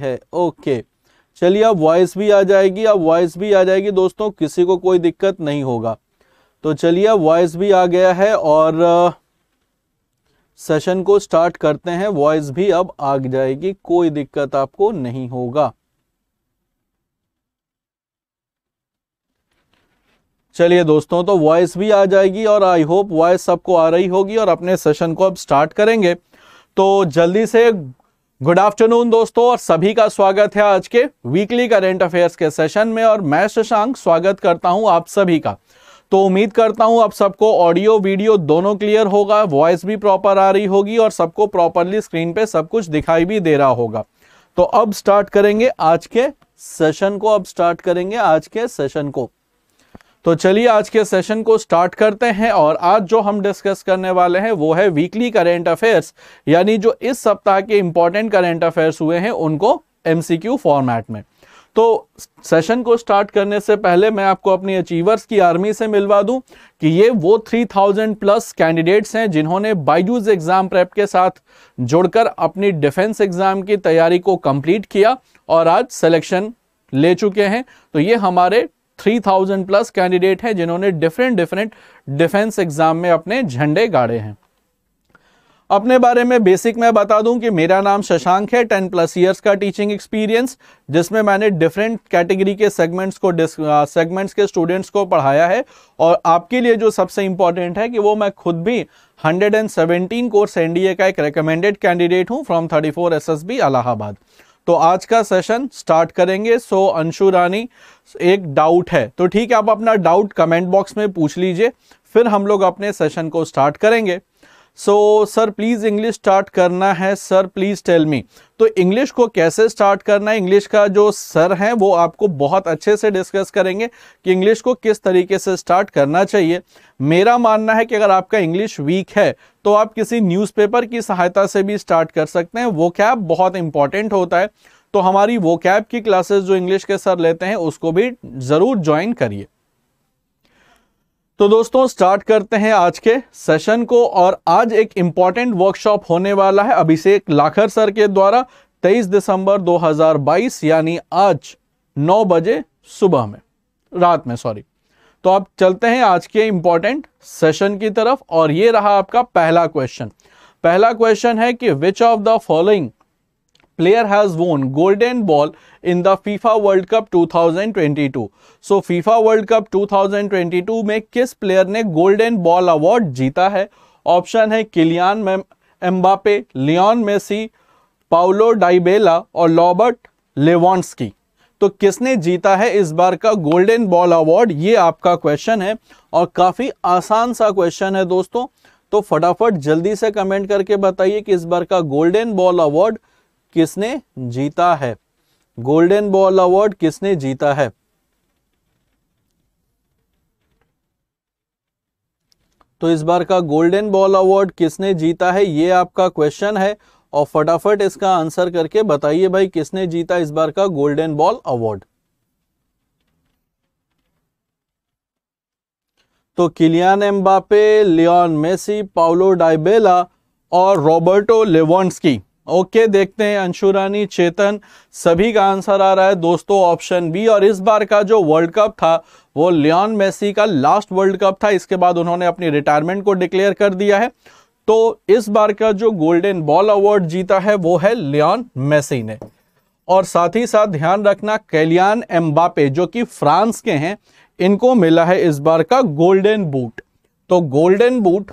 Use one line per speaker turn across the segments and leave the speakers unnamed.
है ओके चलिए अब वॉइस भी आ जाएगी अब वॉइस भी आ जाएगी दोस्तों किसी को कोई दिक्कत नहीं होगा तो चलिए अब वॉइस भी आ गया है और सेशन को स्टार्ट करते हैं वॉइस भी अब आ जाएगी कोई दिक्कत आपको नहीं होगा चलिए दोस्तों तो वॉइस भी आ जाएगी और आई होप वॉइस सबको आ रही होगी और अपने सेशन को अब स्टार्ट करेंगे तो जल्दी से गुड आफ्टरनून दोस्तों और सभी का स्वागत है आज के वीकली करेंट अफेयर्स के सेशन में और मैं शशांक स्वागत करता हूं आप सभी का तो उम्मीद करता हूं आप सबको ऑडियो वीडियो दोनों क्लियर होगा वॉइस भी प्रॉपर आ रही होगी और सबको प्रॉपरली स्क्रीन पे सब कुछ दिखाई भी दे रहा होगा तो अब स्टार्ट करेंगे आज के सेशन को अब स्टार्ट करेंगे आज के सेशन को तो चलिए आज के सेशन को स्टार्ट करते हैं और आज जो हम डिस्कस करने वाले हैं वो है वीकली करेंट अफेयर्स यानी जो इस सप्ताह के इंपॉर्टेंट करेंट अफेयर्स हुए हैं उनको एमसीक्यू फॉर्मेट में तो सेशन को स्टार्ट करने से पहले मैं आपको अपनी अचीवर्स की आर्मी से मिलवा दूं कि ये वो 3000 प्लस कैंडिडेट्स हैं जिन्होंने बाइजूज एग्ज़ाम प्रेप के साथ जुड़कर अपनी डिफेंस एग्ज़ाम की तैयारी को कंप्लीट किया और आज सिलेक्शन ले चुके हैं तो ये हमारे 3000 प्लस कैंडिडेट हैं जिन्होंने डिफरेंट डिफरेंट डिफेंस एग्जाम में अपने झंडे गाड़े हैं अपने बारे में बेसिक मैं बता दूं कि मेरा नाम शशांक है 10 प्लस इयर्स का टीचिंग एक्सपीरियंस जिसमें मैंने डिफरेंट कैटेगरी के सेगमेंट्स को सेगमेंट्स के स्टूडेंट्स को पढ़ाया है और आपके लिए जो सबसे इम्पॉर्टेंट है कि वो मैं खुद भी 117 कोर्स एनडीए का एक रिकमेंडेड कैंडिडेट हूँ फ्रॉम 34 बी अलाहाबाद तो आज का सेशन स्टार्ट करेंगे सो अंशु रानी एक डाउट है तो ठीक है आप अपना डाउट कमेंट बॉक्स में पूछ लीजिए फिर हम लोग अपने सेशन को स्टार्ट करेंगे so sir please English start करना है सर प्लीज़ टेल मी तो इंग्लिश को कैसे स्टार्ट करना है इंग्लिश का जो सर है वो आपको बहुत अच्छे से डिस्कस करेंगे कि इंग्लिश को किस तरीके से स्टार्ट करना चाहिए मेरा मानना है कि अगर आपका इंग्लिश वीक है तो आप किसी न्यूज़पेपर की सहायता से भी स्टार्ट कर सकते हैं वो क्या बहुत इंपॉर्टेंट होता है तो हमारी वो कैब की क्लासेस जो इंग्लिश के सर लेते हैं उसको भी ज़रूर ज्वाइन करिए तो दोस्तों स्टार्ट करते हैं आज के सेशन को और आज एक इम्पॉर्टेंट वर्कशॉप होने वाला है अभिषेक लाखर सर के द्वारा 23 दिसंबर 2022 यानी आज 9 बजे सुबह में रात में सॉरी तो आप चलते हैं आज के इम्पॉर्टेंट सेशन की तरफ और ये रहा आपका पहला क्वेश्चन पहला क्वेश्चन है कि which of the following player has won golden ball in the FIFA World Cup 2022. So FIFA World Cup 2022 में किस प्लेयर ने गोल्डन बॉल अवार्ड जीता है ऑप्शन है Kylian Mbappe Lionel Messi Paulo Dybala और लॉबर्ट लेवॉन्स तो किसने जीता है इस बार का गोल्डन बॉल अवार्ड ये आपका क्वेश्चन है और काफ़ी आसान सा क्वेश्चन है दोस्तों तो फटाफट जल्दी से कमेंट करके बताइए कि इस बार का गोल्डन बॉल अवार्ड किसने जीता है गोल्डन बॉल अवार्ड किसने जीता है तो इस बार का गोल्डन बॉल अवार्ड किसने जीता है ये आपका क्वेश्चन है और फटाफट इसका आंसर करके बताइए भाई किसने जीता इस बार का गोल्डन बॉल अवार्ड तो Kylian Mbappe Lionel Messi Paulo Dybala और रॉबर्टो की ओके देखते हैं अंशुरानी चेतन सभी का आंसर आ रहा है दोस्तों ऑप्शन बी और इस बार का जो वर्ल्ड कप था वो लियोन मेसी का लास्ट वर्ल्ड कप था इसके बाद उन्होंने अपनी रिटायरमेंट को डिक्लेयर कर दिया है तो इस बार का जो गोल्डन बॉल अवार्ड जीता है वो है लियोन मेसी ने और साथ ही साथ ध्यान रखना कैलियान एम्बापे जो कि फ्रांस के हैं इनको मिला है इस बार का गोल्डन बूट तो गोल्डन बूट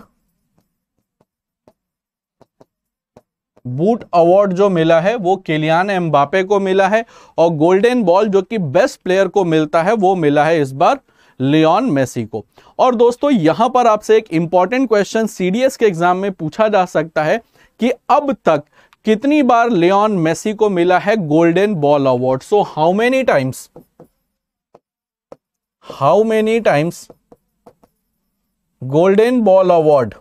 बूट अवार्ड जो मिला है वो केलियान एम्बापे को मिला है और गोल्डन बॉल जो कि बेस्ट प्लेयर को मिलता है वो मिला है इस बार लियोन मेसी को और दोस्तों यहां पर आपसे एक इंपॉर्टेंट क्वेश्चन सीडीएस के एग्जाम में पूछा जा सकता है कि अब तक कितनी बार लियोन मेसी को मिला है golden ball award so how many times how many times golden ball award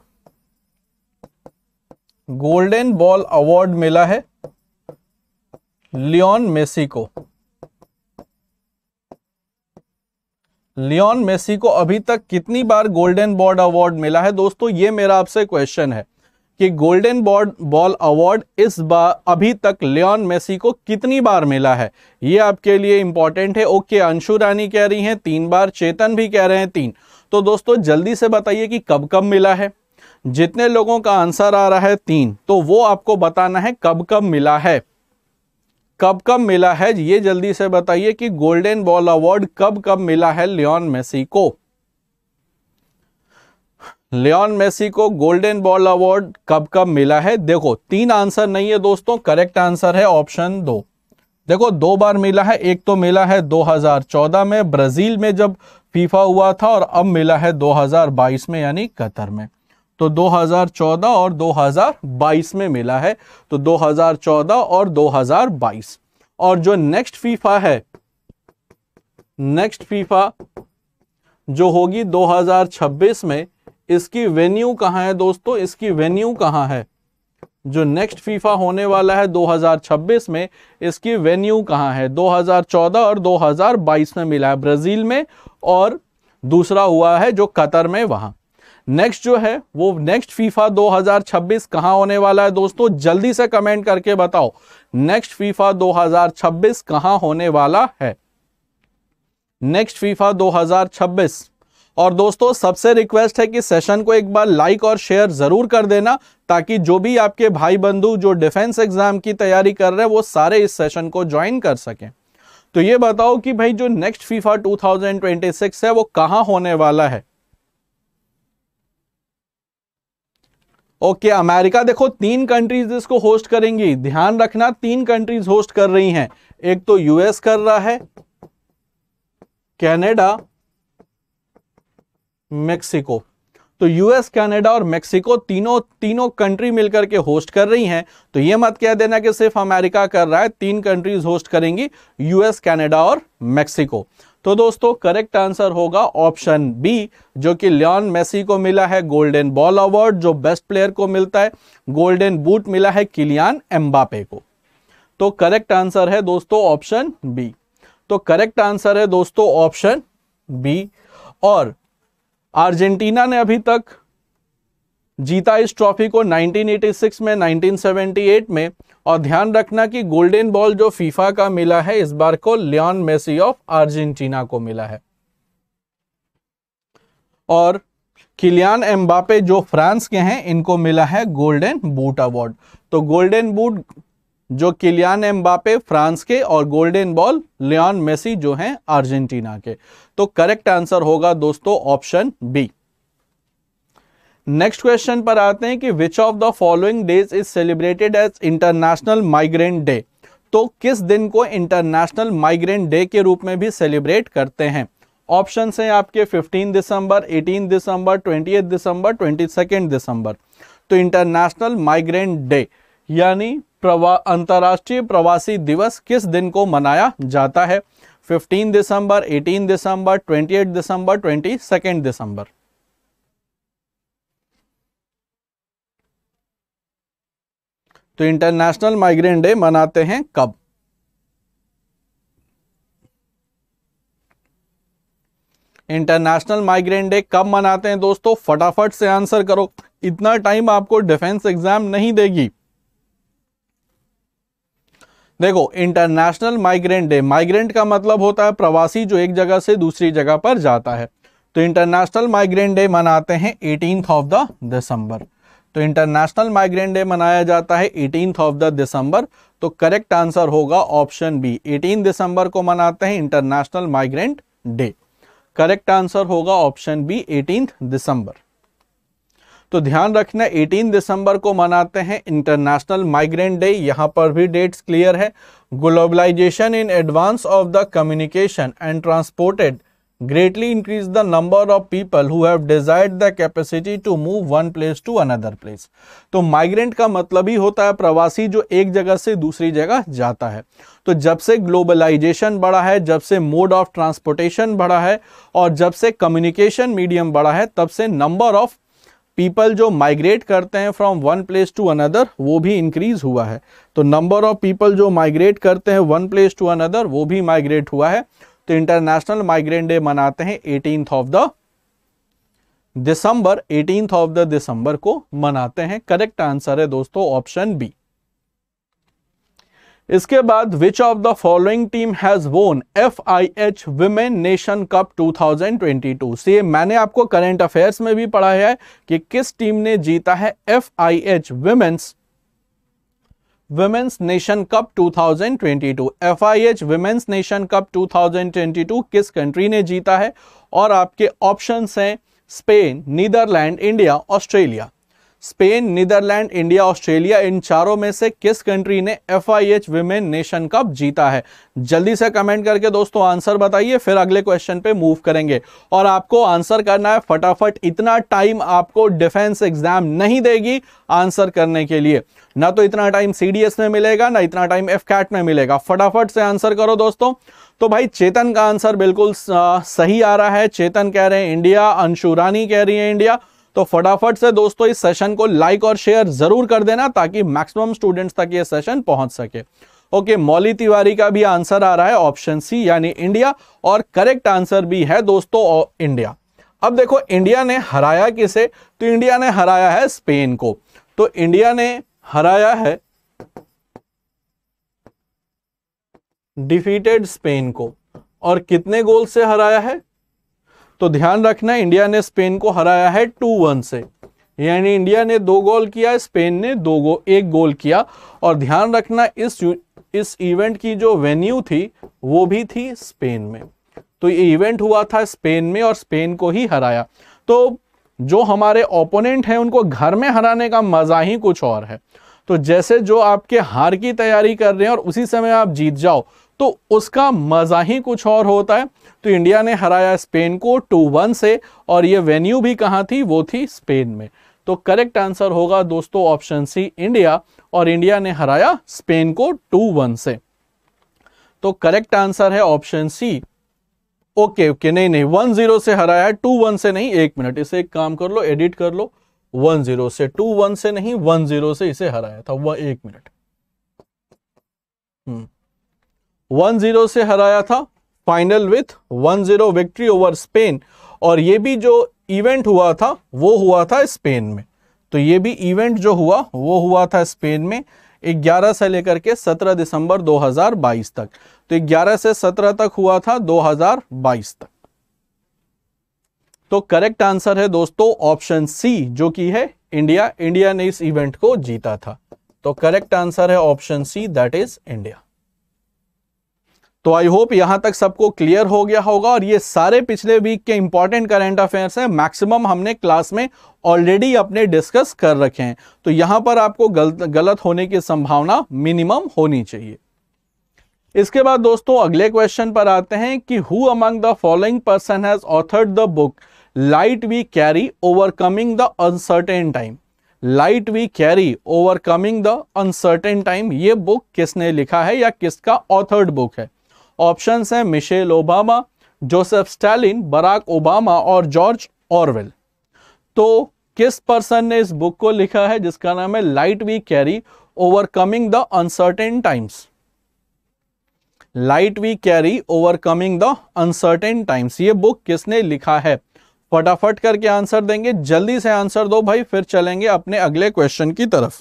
golden ball award मिला है लियोन मेसी को लियोन मेसी को अभी तक कितनी बार गोल्डन बॉल अवार्ड मिला है दोस्तों ये मेरा आपसे क्वेश्चन है कि गोल्डन बॉल बॉल अवार्ड इस बार अभी तक लियोन मेसी को कितनी बार मिला है ये आपके लिए इंपॉर्टेंट है ओके अंशु रानी कह रही हैं तीन बार चेतन भी कह रहे हैं तीन तो दोस्तों जल्दी से बताइए कि कब कब मिला है जितने लोगों का आंसर आ रहा है तीन तो वो आपको बताना है कब कब मिला है कब कब मिला है ये जल्दी से बताइए कि गोल्डन बॉल अवार्ड कब कब मिला है लियोन मेसी को लियोन मेसी को गोल्डन बॉल अवार्ड कब कब मिला है देखो तीन आंसर नहीं है दोस्तों करेक्ट आंसर है ऑप्शन दो देखो दो बार मिला है एक तो मिला है 2014 में ब्राज़ील में जब फीफा हुआ था और अब मिला है 2022 में यानी कतर में तो 2014 और 2022 में मिला है तो 2014 और 2022 और जो नेक्स्ट फीफा है नेक्स्ट फीफा जो होगी 2026 में इसकी वेन्यू कहां है दोस्तों इसकी वेन्यू कहां है जो नेक्स्ट फीफा होने वाला है 2026 में इसकी वेन्यू कहां है 2014 और 2022 में मिला है ब्राज़ील में और दूसरा हुआ है जो कतर में वहां नेक्स्ट जो है वो नेक्स्ट फीफा 2026 कहां होने वाला है दोस्तों जल्दी से कमेंट करके बताओ नेक्स्ट फीफा 2026 कहां होने वाला है नेक्स्ट फीफा 2026 और दोस्तों सबसे रिक्वेस्ट है कि सेशन को एक बार लाइक और शेयर जरूर कर देना ताकि जो भी आपके भाई बंधु जो डिफेंस एग्जाम की तैयारी कर रहे हैं वो सारे इस सेशन को ज्वाइन कर सके तो ये बताओ कि भाई जो नेक्स्ट फीफा 2026 है वो कहां होने वाला है ओके okay, अमेरिका देखो तीन कंट्रीज इसको होस्ट करेंगी ध्यान रखना तीन कंट्रीज होस्ट कर रही हैं एक तो यूएस कर रहा है कनाडा मेक्सिको तो यूएस कनाडा और मेक्सिको तीनों तीनों कंट्री मिलकर के होस्ट कर रही हैं तो यह मत कह देना कि सिर्फ अमेरिका कर रहा है तीन कंट्रीज होस्ट करेंगी यूएस कनाडा और मेक्सिको तो दोस्तों करेक्ट आंसर होगा ऑप्शन बी जो कि लियोन मेसी को मिला है गोल्डन बॉल अवार्ड जो बेस्ट प्लेयर को मिलता है गोल्डन बूट मिला है किलियान एम्बापे को तो करेक्ट आंसर है दोस्तों ऑप्शन बी तो करेक्ट आंसर है दोस्तों ऑप्शन बी और अर्जेंटीना ने अभी तक जीता इस ट्रॉफी को 1986 में 1978 में और ध्यान रखना कि गोल्डन बॉल जो फीफा का मिला है इस बार को लियोन मेसी ऑफ अर्जेंटीना को मिला है और किलियान एम्बापे जो फ्रांस के हैं इनको मिला है गोल्डन बूट अवार्ड तो गोल्डन बूट जो किलियान एम्बापे फ्रांस के और गोल्डन बॉल लियोन मेसी जो हैं अर्जेंटीना के तो करेक्ट आंसर होगा दोस्तों ऑप्शन बी नेक्स्ट क्वेश्चन पर आते हैं कि which of the following days is celebrated as international migrant day तो किस दिन को इंटरनेशनल माइग्रेंट डे के रूप में भी सेलिब्रेट करते हैं ऑप्शन हैं आपके 15 दिसंबर 18 दिसंबर 20 दिसंबर 22 दिसंबर तो इंटरनेशनल माइग्रेंट डे यानी प्रवा अंतर्राष्ट्रीय प्रवासी दिवस किस दिन को मनाया जाता है 15 दिसंबर 18 दिसंबर 28 दिसंबर 22 दिसंबर तो इंटरनेशनल माइग्रेंट डे मनाते हैं कब इंटरनेशनल माइग्रेंट डे कब मनाते हैं दोस्तों फटाफट से आंसर करो इतना टाइम आपको डिफेंस एग्जाम नहीं देगी देखो इंटरनेशनल माइग्रेंट डे माइग्रेंट का मतलब होता है प्रवासी जो एक जगह से दूसरी जगह पर जाता है तो इंटरनेशनल माइग्रेंट डे मनाते हैं एटीन ऑफ द दिसंबर तो इंटरनेशनल माइग्रेंट डे मनाया जाता है एटीन ऑफ द दिसंबर तो करेक्ट आंसर होगा ऑप्शन बी एटीन दिसंबर को मनाते हैं international migrant day correct answer होगा ऑप्शन बी एटीन दिसंबर तो ध्यान रखना 18 दिसंबर को मनाते हैं इंटरनेशनल माइग्रेंट डे यहां पर भी डेट्स क्लियर है globalization in advance of the communication and transported greatly increase the number of people who have desired the capacity to move one place to another place. तो migrant का मतलब ही होता है प्रवासी जो एक जगह से दूसरी जगह जाता है तो जब से ग्लोबलाइजेशन बढ़ा है जब से मोड ऑफ ट्रांसपोर्टेशन बढ़ा है और जब से कम्युनिकेशन मीडियम बढ़ा है तब से नंबर ऑफ पीपल जो माइग्रेट करते हैं from one place to another वो भी इंक्रीज हुआ है तो नंबर ऑफ पीपल जो माइग्रेट करते हैं वन प्लेस टू अनदर वो भी माइग्रेट हुआ है तो इंटरनेशनल माइग्रेंट डे मनाते हैं eighteen of the December eighteen of the December को मनाते हैं करेक्ट आंसर है दोस्तों ऑप्शन बी इसके बाद which of the following team has won F I H women nation cup 2022 से मैंने आपको करंट अफेयर्स में भी पढ़ा है कि किस टीम ने जीता है F I H women's women's nation cup 2022 H women's nation cup 2022 किस कंट्री ने जीता है और आपके ऑप्शंस हैं Spain Netherlands India Australia Spain Netherlands India Australia इन चारों में से किस कंट्री ने F I H women nation cup जीता है जल्दी से कमेंट करके दोस्तों आंसर बताइए फिर अगले क्वेश्चन पे मूव करेंगे और आपको आंसर करना है फटाफट इतना टाइम आपको डिफेंस एग्जाम नहीं देगी आंसर करने के लिए ना तो इतना टाइम सी में मिलेगा ना इतना टाइम एफ कैट में मिलेगा फटाफट से आंसर करो दोस्तों तो भाई चेतन का आंसर बिल्कुल सही आ रहा है चेतन कह रहे हैं इंडिया अंशु रानी कह रही है इंडिया तो फटाफट से दोस्तों इस सेशन को लाइक और शेयर जरूर कर देना ताकि मैक्सिमम स्टूडेंट्स तक ये सेशन पहुंच सके ओके मौली तिवारी का भी आंसर आ रहा है ऑप्शन सी यानी इंडिया और करेक्ट आंसर भी है दोस्तों इंडिया अब देखो इंडिया ने हराया किसे तो इंडिया ने हराया है स्पेन को तो इंडिया ने हराया है डिफीटेड स्पेन को और कितने गोल से हराया है तो ध्यान रखना इंडिया ने स्पेन को हराया है टू वन से यानी इंडिया ने दो गोल किया स्पेन ने दो गो एक गोल किया और ध्यान रखना इस इस इवेंट की जो वेन्यू थी वो भी थी स्पेन में तो ये इवेंट हुआ था स्पेन में और स्पेन को ही हराया तो जो हमारे ओपोनेंट हैं उनको घर में हराने का मज़ा ही कुछ और है तो जैसे जो आपके हार की तैयारी कर रहे हैं और उसी समय आप जीत जाओ तो उसका मज़ा ही कुछ और होता है तो इंडिया ने हराया स्पेन को टू वन से और ये वेन्यू भी कहाँ थी वो थी स्पेन में तो करेक्ट आंसर होगा दोस्तों ऑप्शन सी इंडिया और इंडिया ने हराया स्पेन को टू वन से तो करेक्ट आंसर है ऑप्शन सी ओके ओके नहीं नहीं वन जीरो से हराया टू वन से नहीं एक मिनट इसे एक काम कर लो एडिट कर लो वन जीरो से टू वन से नहीं वन जीरो से इसे हराया था वह एक मिनट हम्म वन जीरो से हराया था final with one zero victory over Spain और ये भी जो इवेंट हुआ था वो हुआ था स्पेन में तो ये भी इवेंट जो हुआ वो हुआ था स्पेन में 11 से लेकर के 17 दिसंबर 2022 तक तो 11 से 17 तक हुआ था 2022 तक तो करेक्ट आंसर है दोस्तों ऑप्शन सी जो कि है इंडिया इंडिया ने इस इवेंट को जीता था तो करेक्ट आंसर है option C that is India तो आई होप यहां तक सबको क्लियर हो गया होगा और ये सारे पिछले वीक के इंपॉर्टेंट करेंट अफेयर्स हैं मैक्सिमम हमने क्लास में ऑलरेडी अपने डिस्कस कर रखे हैं तो यहां पर आपको गलत गलत होने की संभावना मिनिमम होनी चाहिए इसके बाद दोस्तों अगले क्वेश्चन पर आते हैं कि who among the following person has authored the book light we carry overcoming the uncertain time light we carry overcoming the uncertain time ये बुक किसने लिखा है या किसका ऑथर्ड बुक है ऑप्शंस हैं Michelle Obama Joseph Stalin Barack Obama और George Orwell तो किस पर्सन ने इस बुक को लिखा है जिसका नाम है light we carry overcoming the uncertain times light we carry overcoming the uncertain times ये बुक किसने लिखा है फटाफट करके आंसर देंगे जल्दी से आंसर दो भाई फिर चलेंगे अपने अगले क्वेश्चन की तरफ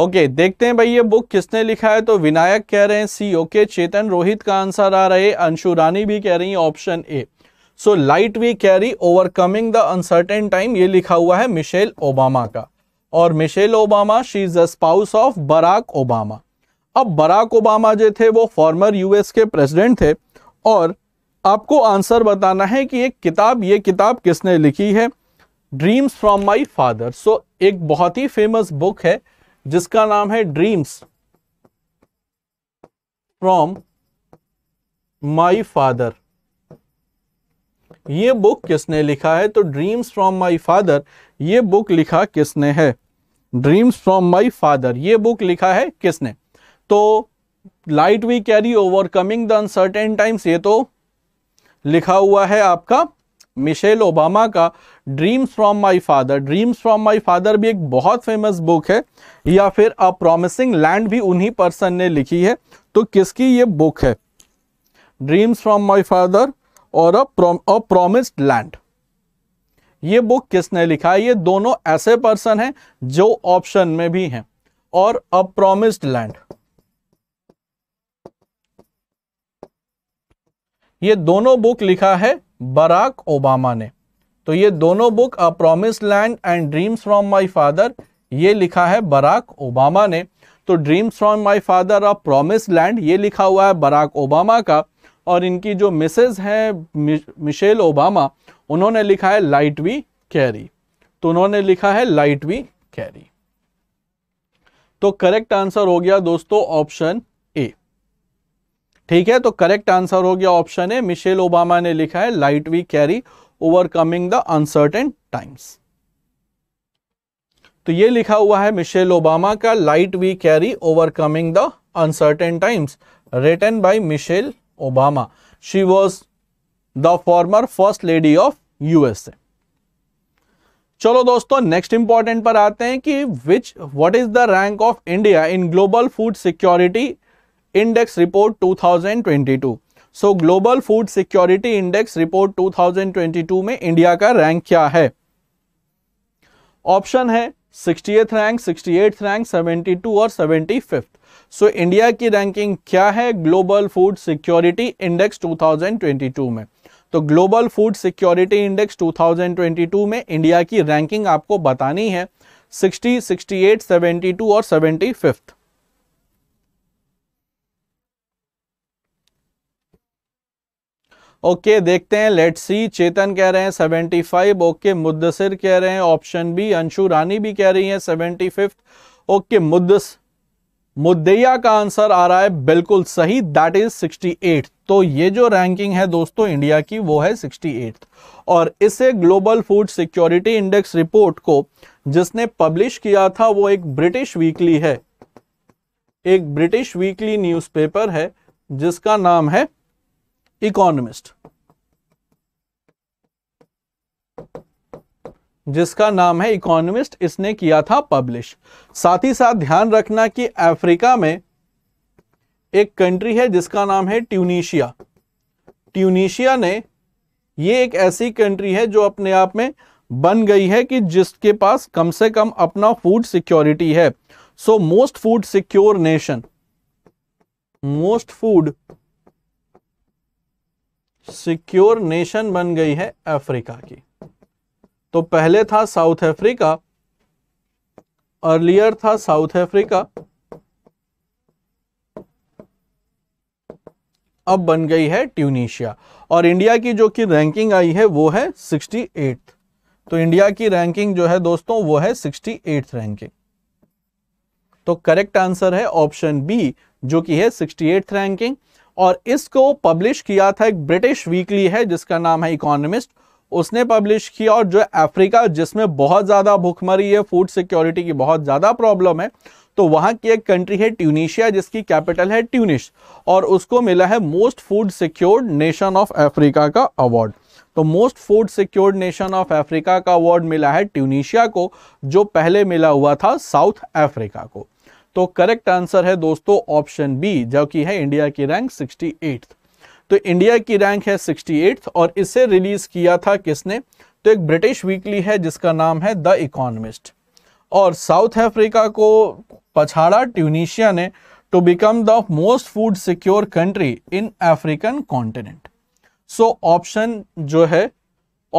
ओके देखते हैं भाई ये बुक किसने लिखा है तो विनायक कह रहे हैं सी ओके चेतन रोहित का आंसर आ रहा है अंशु रानी भी कह रही है option A so light we carry overcoming the uncertain time ये लिखा हुआ है मिशेल ओबामा का और Michelle Obama she is the spouse of Barack Obama अब बराक ओबामा जो थे वो फॉर्मर यूएस के प्रेसिडेंट थे और आपको आंसर बताना है कि ये किताब ये किताब किसने लिखी है dreams from my father so एक बहुत ही फेमस बुक है जिसका नाम है ड्रीम्स फ्रॉम माई फादर ये बुक किसने लिखा है तो ड्रीम्स फ्रॉम माई फादर ये बुक लिखा किसने है ड्रीम्स फ्रॉम माई फादर ये बुक लिखा है किसने तो light we carry overcoming the uncertain times ये तो लिखा हुआ है आपका मिशेल ओबामा का dreams from my father dreams from my father भी एक बहुत फेमस बुक है या फिर अ प्रॉमिसिंग लैंड भी उन्हीं पर्सन ने लिखी है तो किसकी ये बुक है ड्रीम्स फ्रॉम माय फादर और अ प्रोमिस्ड लैंड ये बुक किसने लिखा है ये दोनों ऐसे पर्सन हैं जो ऑप्शन में भी हैं और अ प्रोमिस्ड लैंड ये दोनों बुक लिखा है बराक ओबामा ने तो ये दोनों book a promise land and dreams from my father ये लिखा है बराक ओबामा ने तो dreams from my father a promise land ये लिखा हुआ है बराक ओबामा का और इनकी जो मिसेज हैं मिशेल ओबामा उन्होंने लिखा है लाइट वी कैरी तो उन्होंने लिखा है लाइट वी कैरी तो करेक्ट आंसर हो गया दोस्तों ऑप्शन ए ठीक है तो करेक्ट आंसर हो गया ऑप्शन ए मिशेल ओबामा ने लिखा है light we carry overcoming the uncertain times तो ये लिखा हुआ है मिशेल ओबामा का light we carry overcoming the uncertain times written by Michelle Obama she was the former first lady of USA चलो दोस्तों नेक्स्ट इंपॉर्टेंट पर आते हैं कि which what is the rank of India in global food security index report 2022 so global food security index report 2022 में India का rank क्या है ऑप्शन है सिक्सटी रैंक सिक्सटी रैंक 72 और 75 सो so, इंडिया की रैंकिंग क्या है ग्लोबल फूड सिक्योरिटी इंडेक्स 2022 में तो ग्लोबल फूड सिक्योरिटी इंडेक्स 2022 में इंडिया की रैंकिंग आपको बतानी है एट सेवेंटी टू और फिफ्थ ओके okay, देखते हैं लेट सी चेतन कह रहे हैं सेवेंटी फाइव ओके मुद्दसिर कह रहे हैं ऑप्शन बी अंशु रानी भी कह रही हैं सेवेंटी फिफ्थ ओके मुद्दस मुद्दया का आंसर आ रहा है बिल्कुल सही दैट इज सिक्सटी एट तो ये जो रैंकिंग है दोस्तों इंडिया की वो है सिक्सटी एट और इसे global food security index report को जिसने पब्लिश किया था वो एक ब्रिटिश वीकली है एक ब्रिटिश वीकली न्यूज़पेपर है जिसका नाम है इकोनॉमिस्ट जिसका नाम है इकोनॉमिस्ट इसने किया था पब्लिश साथ ही साथ ध्यान रखना कि अफ्रीका में एक कंट्री है जिसका नाम है ट्यूनिशिया ट्यूनिशिया ने यह एक ऐसी कंट्री है जो अपने आप में बन गई है कि जिसके पास कम से कम अपना फूड सिक्योरिटी है so most food secure nation most food secure nation बन गई है अफ्रीका की तो पहले था साउथ अफ्रीका अर्लियर था साउथ अफ्रीका अब बन गई है ट्यूनिशिया और इंडिया की जो कि रैंकिंग आई है वो है सिक्सटी एट तो इंडिया की रैंकिंग जो है दोस्तों वो है सिक्सटी एट रैंकिंग तो करेक्ट आंसर है ऑप्शन बी जो कि है सिक्सटी एट रैंकिंग और इसको पब्लिश किया था एक ब्रिटिश वीकली है जिसका नाम है इकोनॉमिस्ट उसने पब्लिश किया और जो अफ्रीका जिसमें बहुत ज़्यादा भूखमरी है फूड सिक्योरिटी की बहुत ज़्यादा प्रॉब्लम है तो वहां की एक कंट्री है ट्यूनिशिया जिसकी कैपिटल है ट्यूनिश और उसको मिला है most food secured nation of Africa का अवार्ड तो most food secured nation of Africa का अवार्ड मिला है ट्यूनिशिया को जो पहले मिला हुआ था साउथ अफ्रीका को तो करेक्ट आंसर है दोस्तों ऑप्शन बी जो कि है इंडिया की रैंक सिक्सटी तो इंडिया की रैंक है सिक्सटी और इसे रिलीज किया था किसने तो एक ब्रिटिश वीकली है जिसका नाम है द इकोनमिस्ट और साउथ अफ्रीका को पछाड़ा ट्यूनिशिया ने to become the most food secure country in African continent so option जो है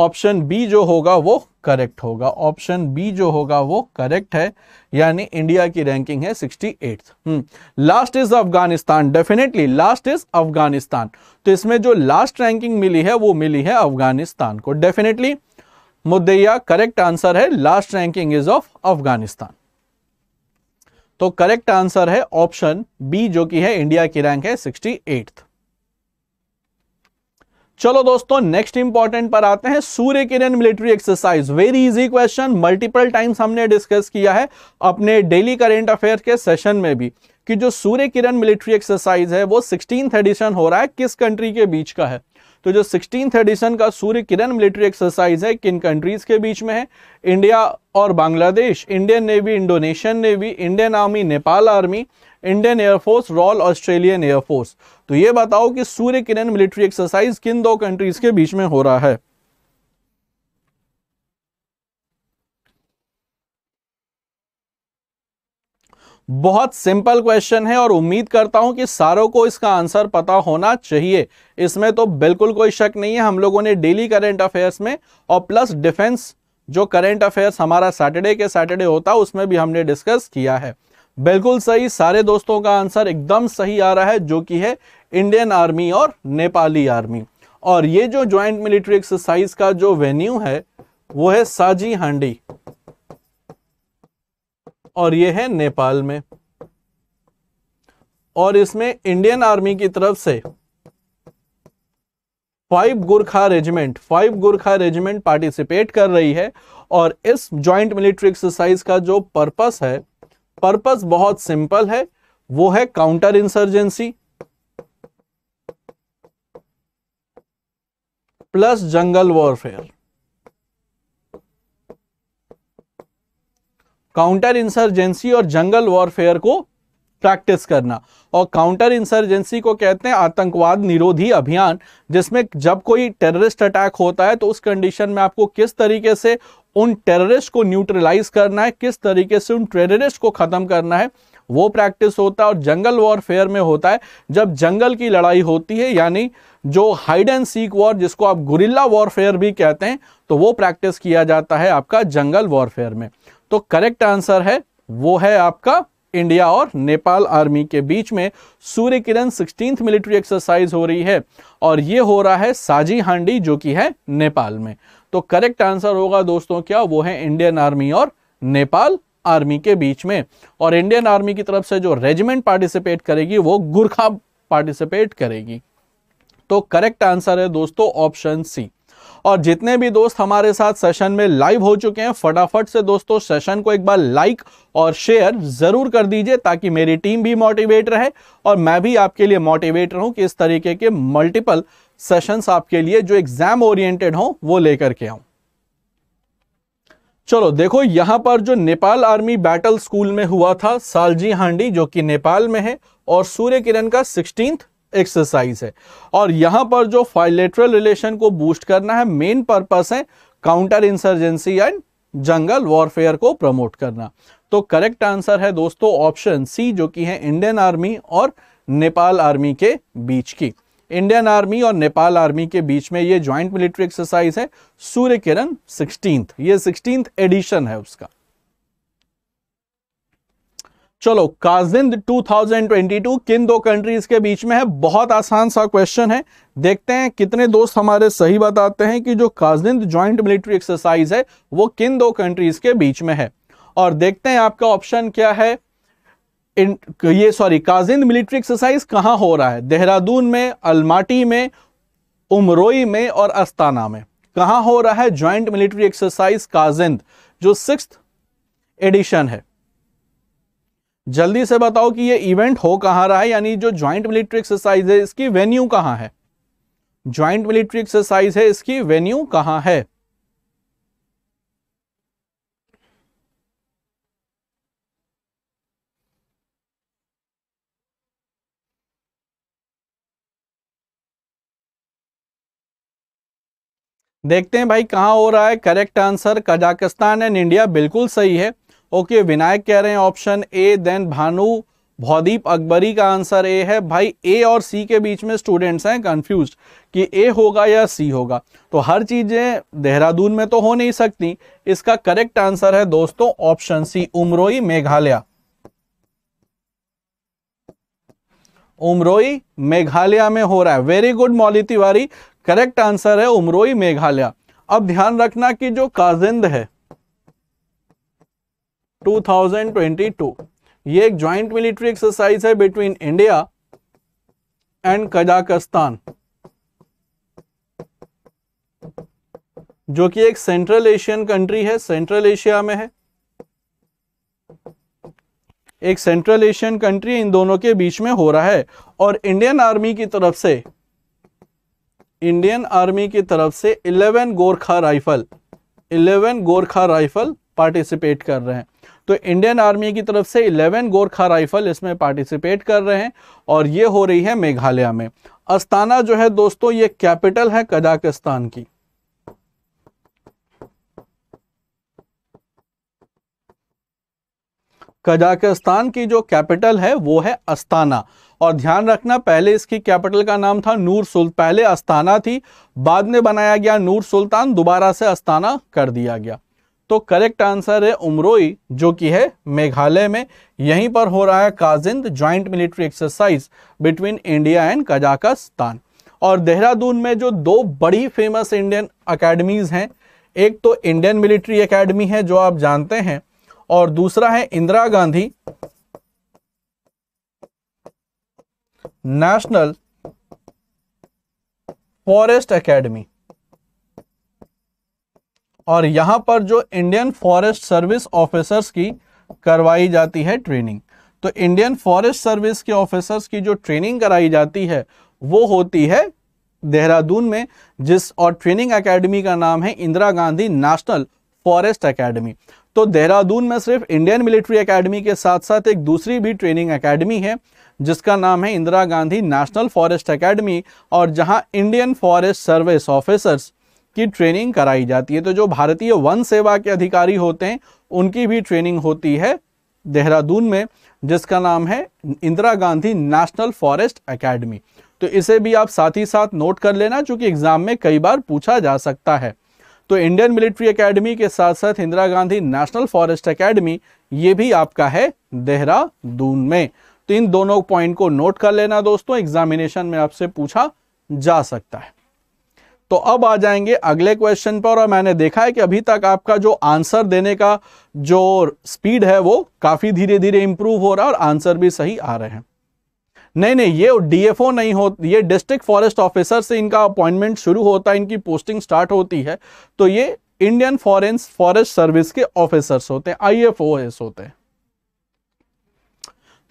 ऑप्शन बी जो होगा वो करेक्ट होगा ऑप्शन बी जो होगा वो करेक्ट है यानी इंडिया की रैंकिंग है sixty eight last is Afghanistan definitely last is Afghanistan तो इसमें जो लास्ट रैंकिंग मिली है वो मिली है अफगानिस्तान को डेफिनेटली मुद्दैया करेक्ट आंसर है last ranking is of Afghanistan तो करेक्ट आंसर है ऑप्शन बी जो कि है इंडिया की रैंक है सिक्सटी चलो दोस्तों नेक्स्ट इंपॉर्टेंट पर आते हैं Surya Kiran military exercise very easy question multiple times हमने डिस्कस किया है अपने डेली करेंट अफेयर के सेशन में भी कि जो सूर्य किरण मिलिट्री एक्सरसाइज है वो सिक्सटीन एडिशन हो रहा है किस कंट्री के बीच का है तो जो सिक्सटीन एडिशन का सूर्य किरण मिलिट्री एक्सरसाइज है किन कंट्रीज के बीच में है इंडिया और Bangladesh Indian navy Indonesian navy Indian army Nepal army Indian air force royal Australian air force तो ये बताओ कि सूर्य किरण मिलिट्री एक्सरसाइज किन दो कंट्रीज के बीच में हो रहा है बहुत सिंपल क्वेश्चन है और उम्मीद करता हूं कि सारों को इसका आंसर पता होना चाहिए इसमें तो बिल्कुल कोई शक नहीं है हम लोगों ने डेली करेंट अफेयर्स में और प्लस डिफेंस जो करेंट अफेयर्स हमारा सैटरडे के सैटरडे होता है उसमें भी हमने डिस्कस किया है बिल्कुल सही सारे दोस्तों का आंसर एकदम सही आ रहा है जो कि है इंडियन आर्मी और नेपाली आर्मी और ये जो ज्वाइंट मिलिट्री एक्सरसाइज का जो वेन्यू है वो है साजी हांडी और ये है नेपाल में और इसमें इंडियन आर्मी की तरफ से five Gurkha regiment five Gurkha regiment participate कर रही है और इस ज्वाइंट मिलिट्री एक्सरसाइज का जो पर्पस है पर्पस बहुत सिंपल है वो है counter insurgency plus jungle warfare counter insurgency और जंगल वॉरफेयर को प्रैक्टिस करना और काउंटर इंसर्जेंसी को कहते हैं आतंकवाद निरोधी अभियान जिसमें जब कोई टेररिस्ट अटैक होता है तो उस कंडीशन में आपको किस तरीके से उन टेररिस्ट को न्यूट्रलाइज करना है किस तरीके से उन टेररिस्ट को ख़त्म करना है वो प्रैक्टिस होता है और जंगल वॉरफेयर में होता है जब जंगल की लड़ाई होती है यानी जो हाइड एंड सीक वॉर जिसको आप गुरिल्ला वॉरफेयर भी कहते हैं तो वो प्रैक्टिस किया जाता है आपका जंगल वॉरफेयर में तो करेक्ट आंसर है वो है आपका इंडिया और नेपाल आर्मी के बीच में Surya Kiran sixteen military exercise हो रही है और ये हो रहा है साजी हांडी जो कि है नेपाल में तो करेक्ट आंसर होगा दोस्तों क्या वो है इंडियन आर्मी और नेपाल आर्मी के बीच में और इंडियन आर्मी की तरफ से जो रेजिमेंट पार्टिसिपेट करेगी वो गुरखा पार्टिसिपेट करेगी तो करेक्ट आंसर है दोस्तों ऑप्शन सी और जितने भी दोस्त हमारे साथ सेशन में लाइव हो चुके हैं फटाफट से दोस्तों सेशन को एक बार लाइक और शेयर जरूर कर दीजिए ताकि मेरी टीम भी मोटिवेट रहे और मैं भी आपके लिए मोटिवेट रहूं कि इस तरीके के मल्टीपल सेशंस आपके लिए जो एग्जाम ओरिएंटेड हो वो लेकर के आऊं चलो देखो यहां पर जो नेपाल आर्मी बैटल स्कूल में हुआ था सालजी हांडी जो कि नेपाल में है और सूर्य किरण का सिक्सटीन एक्सरसाइज है और यहां पर जो फाइलेट्रल रिलेशन को बूस्ट करना है मेन पर्पस है counter insurgency and jungle warfare को प्रमोट करना तो करेक्ट आंसर है दोस्तों ऑप्शन सी जो कि है इंडियन आर्मी और नेपाल आर्मी के बीच की इंडियन आर्मी और नेपाल आर्मी के बीच में ये ज्वाइंट मिलिट्री एक्सरसाइज है सूर्य किरण सिक्सटीन ये सिक्सटीन एडिशन है उसका चलो काजिंद 2022 किन दो कंट्रीज के बीच में है बहुत आसान सा क्वेश्चन है देखते हैं कितने दोस्त हमारे सही बताते हैं कि जो काजिंद ज्वाइंट मिलिट्री एक्सरसाइज है वो किन दो कंट्रीज के बीच में है और देखते हैं आपका ऑप्शन क्या है ये सॉरी काजिंद मिलिट्री एक्सरसाइज कहाँ हो रहा है देहरादून में अलमाटी में उमरोई में और अस्ताना में कहा हो रहा है ज्वाइंट मिलिट्री एक्सरसाइज काजिंद जो सिक्स एडिशन है जल्दी से बताओ कि ये इवेंट हो कहां रहा है यानी जो ज्वाइंट मिलिट्री एक्सरसाइज है इसकी वेन्यू कहां है ज्वाइंट मिलिट्री एक्सरसाइज है इसकी वेन्यू कहां है देखते हैं भाई कहाँ हो रहा है correct answer Kazakhstan and India बिल्कुल सही है ओके विनायक कह रहे हैं option A then Bhanu Bhaudeep Akbari का आंसर ए है भाई ए और सी के बीच में स्टूडेंट्स हैं कंफ्यूज कि ए होगा या सी होगा तो हर चीज़ें देहरादून में तो हो नहीं सकती इसका करेक्ट आंसर है दोस्तों ऑप्शन सी उमरोई मेघालय उमरोई मेघालय में हो रहा है very good Mauli Tiwari correct answer है उमरोई मेघालय अब ध्यान रखना कि जो काजिंद है 2022 ये एक ज्वाइंट मिलिट्री एक्सरसाइज है बिटवीन इंडिया एंड कजाकिस्तान जो कि एक सेंट्रल एशियन कंट्री है सेंट्रल एशिया में है एक सेंट्रल एशियन कंट्री इन दोनों के बीच में हो रहा है और इंडियन आर्मी की तरफ से इंडियन आर्मी की तरफ से 11 Gorkha rifle 11 Gorkha rifle participate कर रहे हैं तो इंडियन आर्मी की तरफ से 11 गोरखा राइफल इसमें पार्टिसिपेट कर रहे हैं और ये हो रही है मेघालय में अस्ताना जो है दोस्तों ये कैपिटल है कजाकिस्तान की कजाकिस्तान की जो कैपिटल है वो है अस्ताना और ध्यान रखना पहले इसकी कैपिटल का नाम था नूर सुल्तान पहले अस्ताना थी बाद में बनाया गया नूर सुल्तान दोबारा से अस्ताना कर दिया गया तो करेक्ट आंसर है उमरोई जो कि है मेघालय में यहीं पर हो रहा है Kazind joint military exercise between India and Kazakhstan और देहरादून में जो दो बड़ी फेमस इंडियन अकेडमीज़ हैं एक तो इंडियन मिलिट्री एकेडमी है जो आप जानते हैं और दूसरा है Indira Gandhi national forest academy और यहां पर जो इंडियन फॉरेस्ट सर्विस ऑफिसर्स की करवाई जाती है ट्रेनिंग तो इंडियन फॉरेस्ट सर्विस के ऑफिसर्स की जो ट्रेनिंग कराई जाती है वो होती है देहरादून में जिस और ट्रेनिंग एकेडमी का नाम है Indira Gandhi national forest academy तो देहरादून में सिर्फ इंडियन मिलिट्री एकेडमी के साथ साथ एक दूसरी भी ट्रेनिंग एकेडमी है जिसका नाम है Indira Gandhi national forest academy और जहां इंडियन फॉरेस्ट सर्विस ऑफिसर्स की ट्रेनिंग कराई जाती है तो जो भारतीय वन सेवा के अधिकारी होते हैं उनकी भी ट्रेनिंग होती है देहरादून में जिसका नाम है Indira Gandhi national forest academy तो इसे भी आप साथ ही साथ नोट कर लेना चूंकि एग्ज़ाम में कई बार पूछा जा सकता है तो इंडियन मिलिट्री एकेडमी के साथ साथ Indira Gandhi national forest academy ये भी आपका है देहरादून में तो इन दोनों पॉइंट को नोट कर लेना दोस्तों एग्जामिनेशन में आपसे पूछा जा सकता है तो अब आ जाएंगे अगले क्वेश्चन पर और मैंने देखा है कि अभी तक आपका जो आंसर देने का जो स्पीड है वो काफ़ी धीरे धीरे इंप्रूव हो रहा है और आंसर भी सही आ रहे हैं नहीं नहीं ये डीएफओ नहीं हो ये डिस्ट्रिक्ट फॉरेस्ट ऑफिसर से इनका अपॉइंटमेंट शुरू होता है इनकी पोस्टिंग स्टार्ट होती है तो ये इंडियन फॉरेंस फॉरेस्ट सर्विस के ऑफिसर्स होते हैं आई होते हैं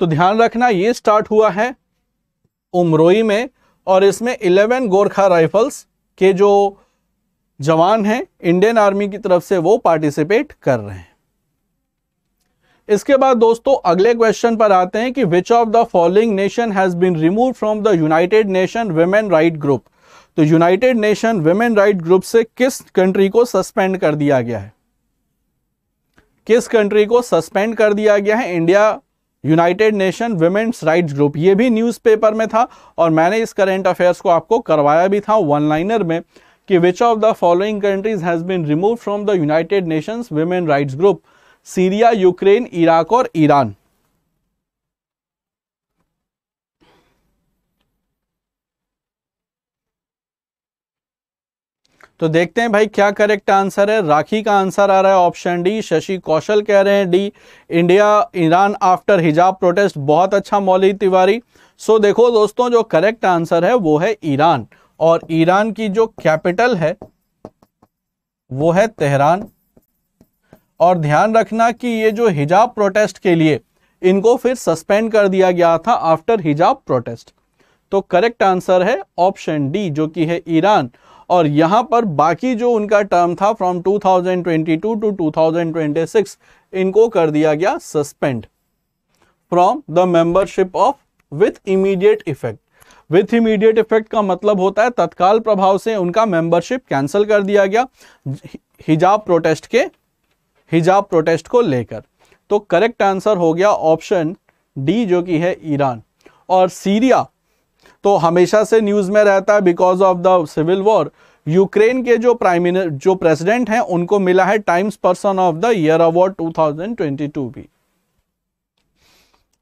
तो ध्यान रखना ये स्टार्ट हुआ है उमरोई में और इसमें इलेवन गोरखा राइफल्स के जो जवान हैं इंडियन आर्मी की तरफ से वो पार्टिसिपेट कर रहे हैं इसके बाद दोस्तों अगले क्वेश्चन पर आते हैं कि which of the following nation has been remove from the united nation women right group तो united nation women right group से किस कंट्री को सस्पेंड कर दिया गया है किस कंट्री को सस्पेंड कर दिया गया है India united nation women's rights group ये भी न्यूज़पेपर में था और मैंने इस करेंट अफेयर्स को आपको करवाया भी था वन लाइनर में कि which of the following countries has been remove from the united nations women rights group Syria Ukraine Iraq और ईरान तो देखते हैं भाई क्या करेक्ट आंसर है राखी का आंसर आ रहा है ऑप्शन डी शशि कौशल कह रहे हैं डी इंडिया ईरान आफ्टर हिजाब प्रोटेस्ट बहुत अच्छा मौली तिवारी सो देखो दोस्तों जो करेक्ट आंसर है वो है ईरान और ईरान की जो कैपिटल है वो है तेहरान और ध्यान रखना कि ये जो हिजाब प्रोटेस्ट के लिए इनको फिर सस्पेंड कर दिया गया था आफ्टर हिजाब प्रोटेस्ट तो करेक्ट आंसर है ऑप्शन डी जो कि है ईरान और यहाँ पर बाकी जो उनका टर्म था फ्रॉम 2022 टू 2026 इनको कर दिया गया suspend from the membership of with immediate effect with immediate effect का मतलब होता है तत्काल प्रभाव से उनका मेंबरशिप कैंसिल कर दिया गया हिजाब प्रोटेस्ट के हिजाब प्रोटेस्ट को लेकर तो करेक्ट आंसर हो गया ऑप्शन डी जो कि है ईरान और सीरिया तो हमेशा से न्यूज़ में रहता है because of the civil war Ukraine के जो प्राइम मिनिस्टर जो प्रेसिडेंट हैं उनको मिला है Times person of the year award 2022 भी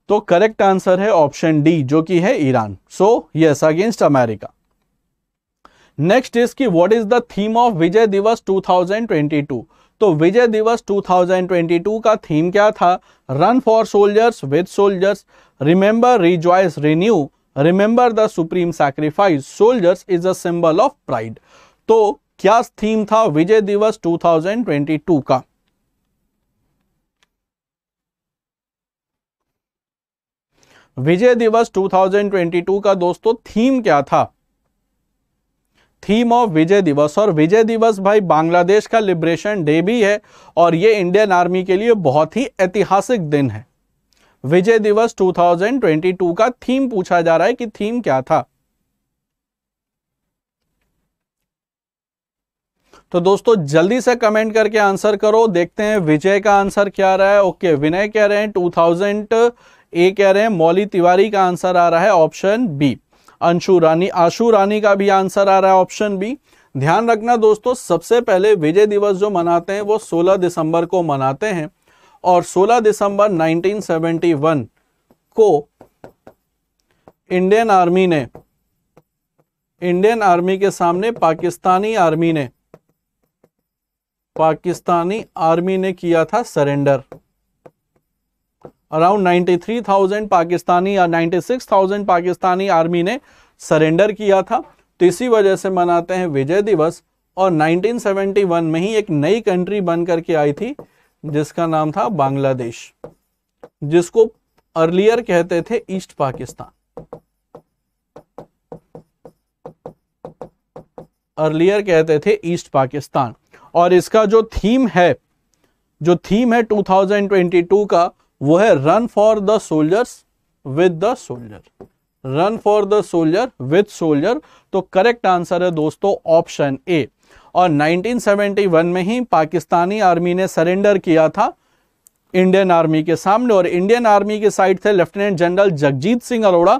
तो करेक्ट आंसर है ऑप्शन डी जो कि है Iran so yes against America next is की what is the theme of Vijay Diwas 2022 तो विजय दिवस 2022 का थीम क्या था run for soldiers with soldiers remember rejoice renew remember the supreme sacrifice soldiers is a symbol of pride तो क्या theme था विजय दिवस 2022 का विजय दिवस 2022 का दोस्तों थीम क्या था थीम ऑफ विजय दिवस और विजय दिवस भाई बांग्लादेश का लिबरेशन डे भी है और ये इंडियन आर्मी के लिए बहुत ही ऐतिहासिक दिन है विजय दिवस 2022 का थीम पूछा जा रहा है कि थीम क्या था तो दोस्तों जल्दी से कमेंट करके आंसर करो देखते हैं विजय का आंसर क्या रहा है ओके विनय कह रहे हैं 2000 ए कह रहे हैं मौली तिवारी का आंसर आ रहा है ऑप्शन बी अंशु रानी आशु रानी का भी आंसर आ रहा है ऑप्शन बी ध्यान रखना दोस्तों सबसे पहले विजय दिवस जो मनाते हैं वो 16 दिसंबर को मनाते हैं और 16 दिसंबर 1971 को इंडियन आर्मी ने इंडियन आर्मी के सामने पाकिस्तानी आर्मी ने पाकिस्तानी आर्मी ने किया था सरेंडर अराउंड 93,000 पाकिस्तानी या 96,000 पाकिस्तानी आर्मी ने सरेंडर किया था तो इसी वजह से मनाते हैं विजय दिवस और 1971 में ही एक नई कंट्री बन करके आई थी जिसका नाम था बांग्लादेश जिसको अर्लियर कहते थे ईस्ट पाकिस्तान अर्लियर कहते थे ईस्ट पाकिस्तान और इसका जो थीम है जो थीम है 2022 का वो है run for the soldiers with the soldier run for the soldier with soldier तो करेक्ट आंसर है दोस्तों ऑप्शन ए और 1971 में ही पाकिस्तानी आर्मी ने सरेंडर किया था इंडियन आर्मी के सामने और इंडियन आर्मी के साइड से लेफ्टिनेंट जनरल जगजीत सिंह अरोड़ा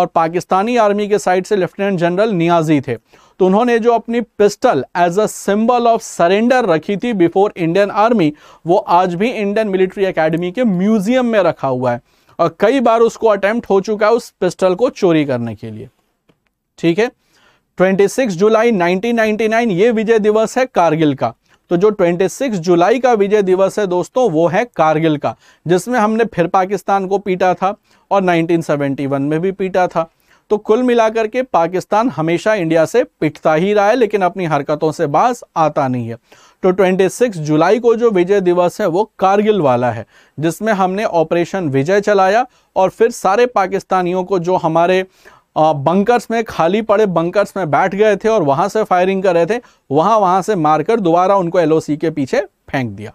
और पाकिस्तानी आर्मी के साइड से लेफ्टिनेंट जनरल नियाजी थे तो उन्होंने जो अपनी pistol as a symbol of surrender रखी थी बिफोर इंडियन आर्मी वो आज भी इंडियन मिलिट्री एकेडमी के म्यूजियम में रखा हुआ है और कई बार उसको अटेम्प्ट हो चुका है उस पिस्टल को चोरी करने के लिए ठीक है 26 जुलाई 1999 ये विजय दिवस है कारगिल का तो जो 26 जुलाई का विजय दिवस है दोस्तों वो है कारगिल का जिसमें हमने फिर पाकिस्तान को पीटा था और 1971 में भी पीटा था तो कुल मिलाकर के पाकिस्तान हमेशा इंडिया से पिटता ही रहा है लेकिन अपनी हरकतों से बाज आता नहीं है तो 26 जुलाई को जो विजय दिवस है वो कारगिल वाला है जिसमें हमने ऑपरेशन विजय चलाया और फिर सारे पाकिस्तानियों को जो हमारे बंकर्स में खाली पड़े बंकर्स में बैठ गए थे और वहां से फायरिंग कर रहे थे वहां वहां से मारकर दोबारा उनको एलओसी के पीछे फेंक दिया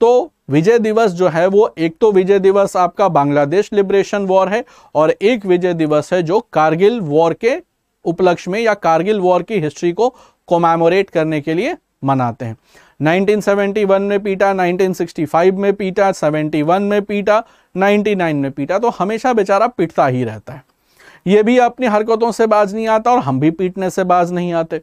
तो विजय दिवस जो है वो एक तो विजय दिवस आपका बांग्लादेश लिबरेशन वॉर है और एक विजय दिवस है जो कारगिल वॉर के उपलक्ष्य में या कारगिल वॉर की हिस्ट्री को कोमैमोरेट करने के लिए मनाते हैं 1971 में पीटा 1965 में पीटा 71 में पीटा 99 में पीटा तो हमेशा बेचारा पिटता ही रहता है ये भी अपनी हरकतों से बाज नहीं आता और हम भी पीटने से बाज नहीं आते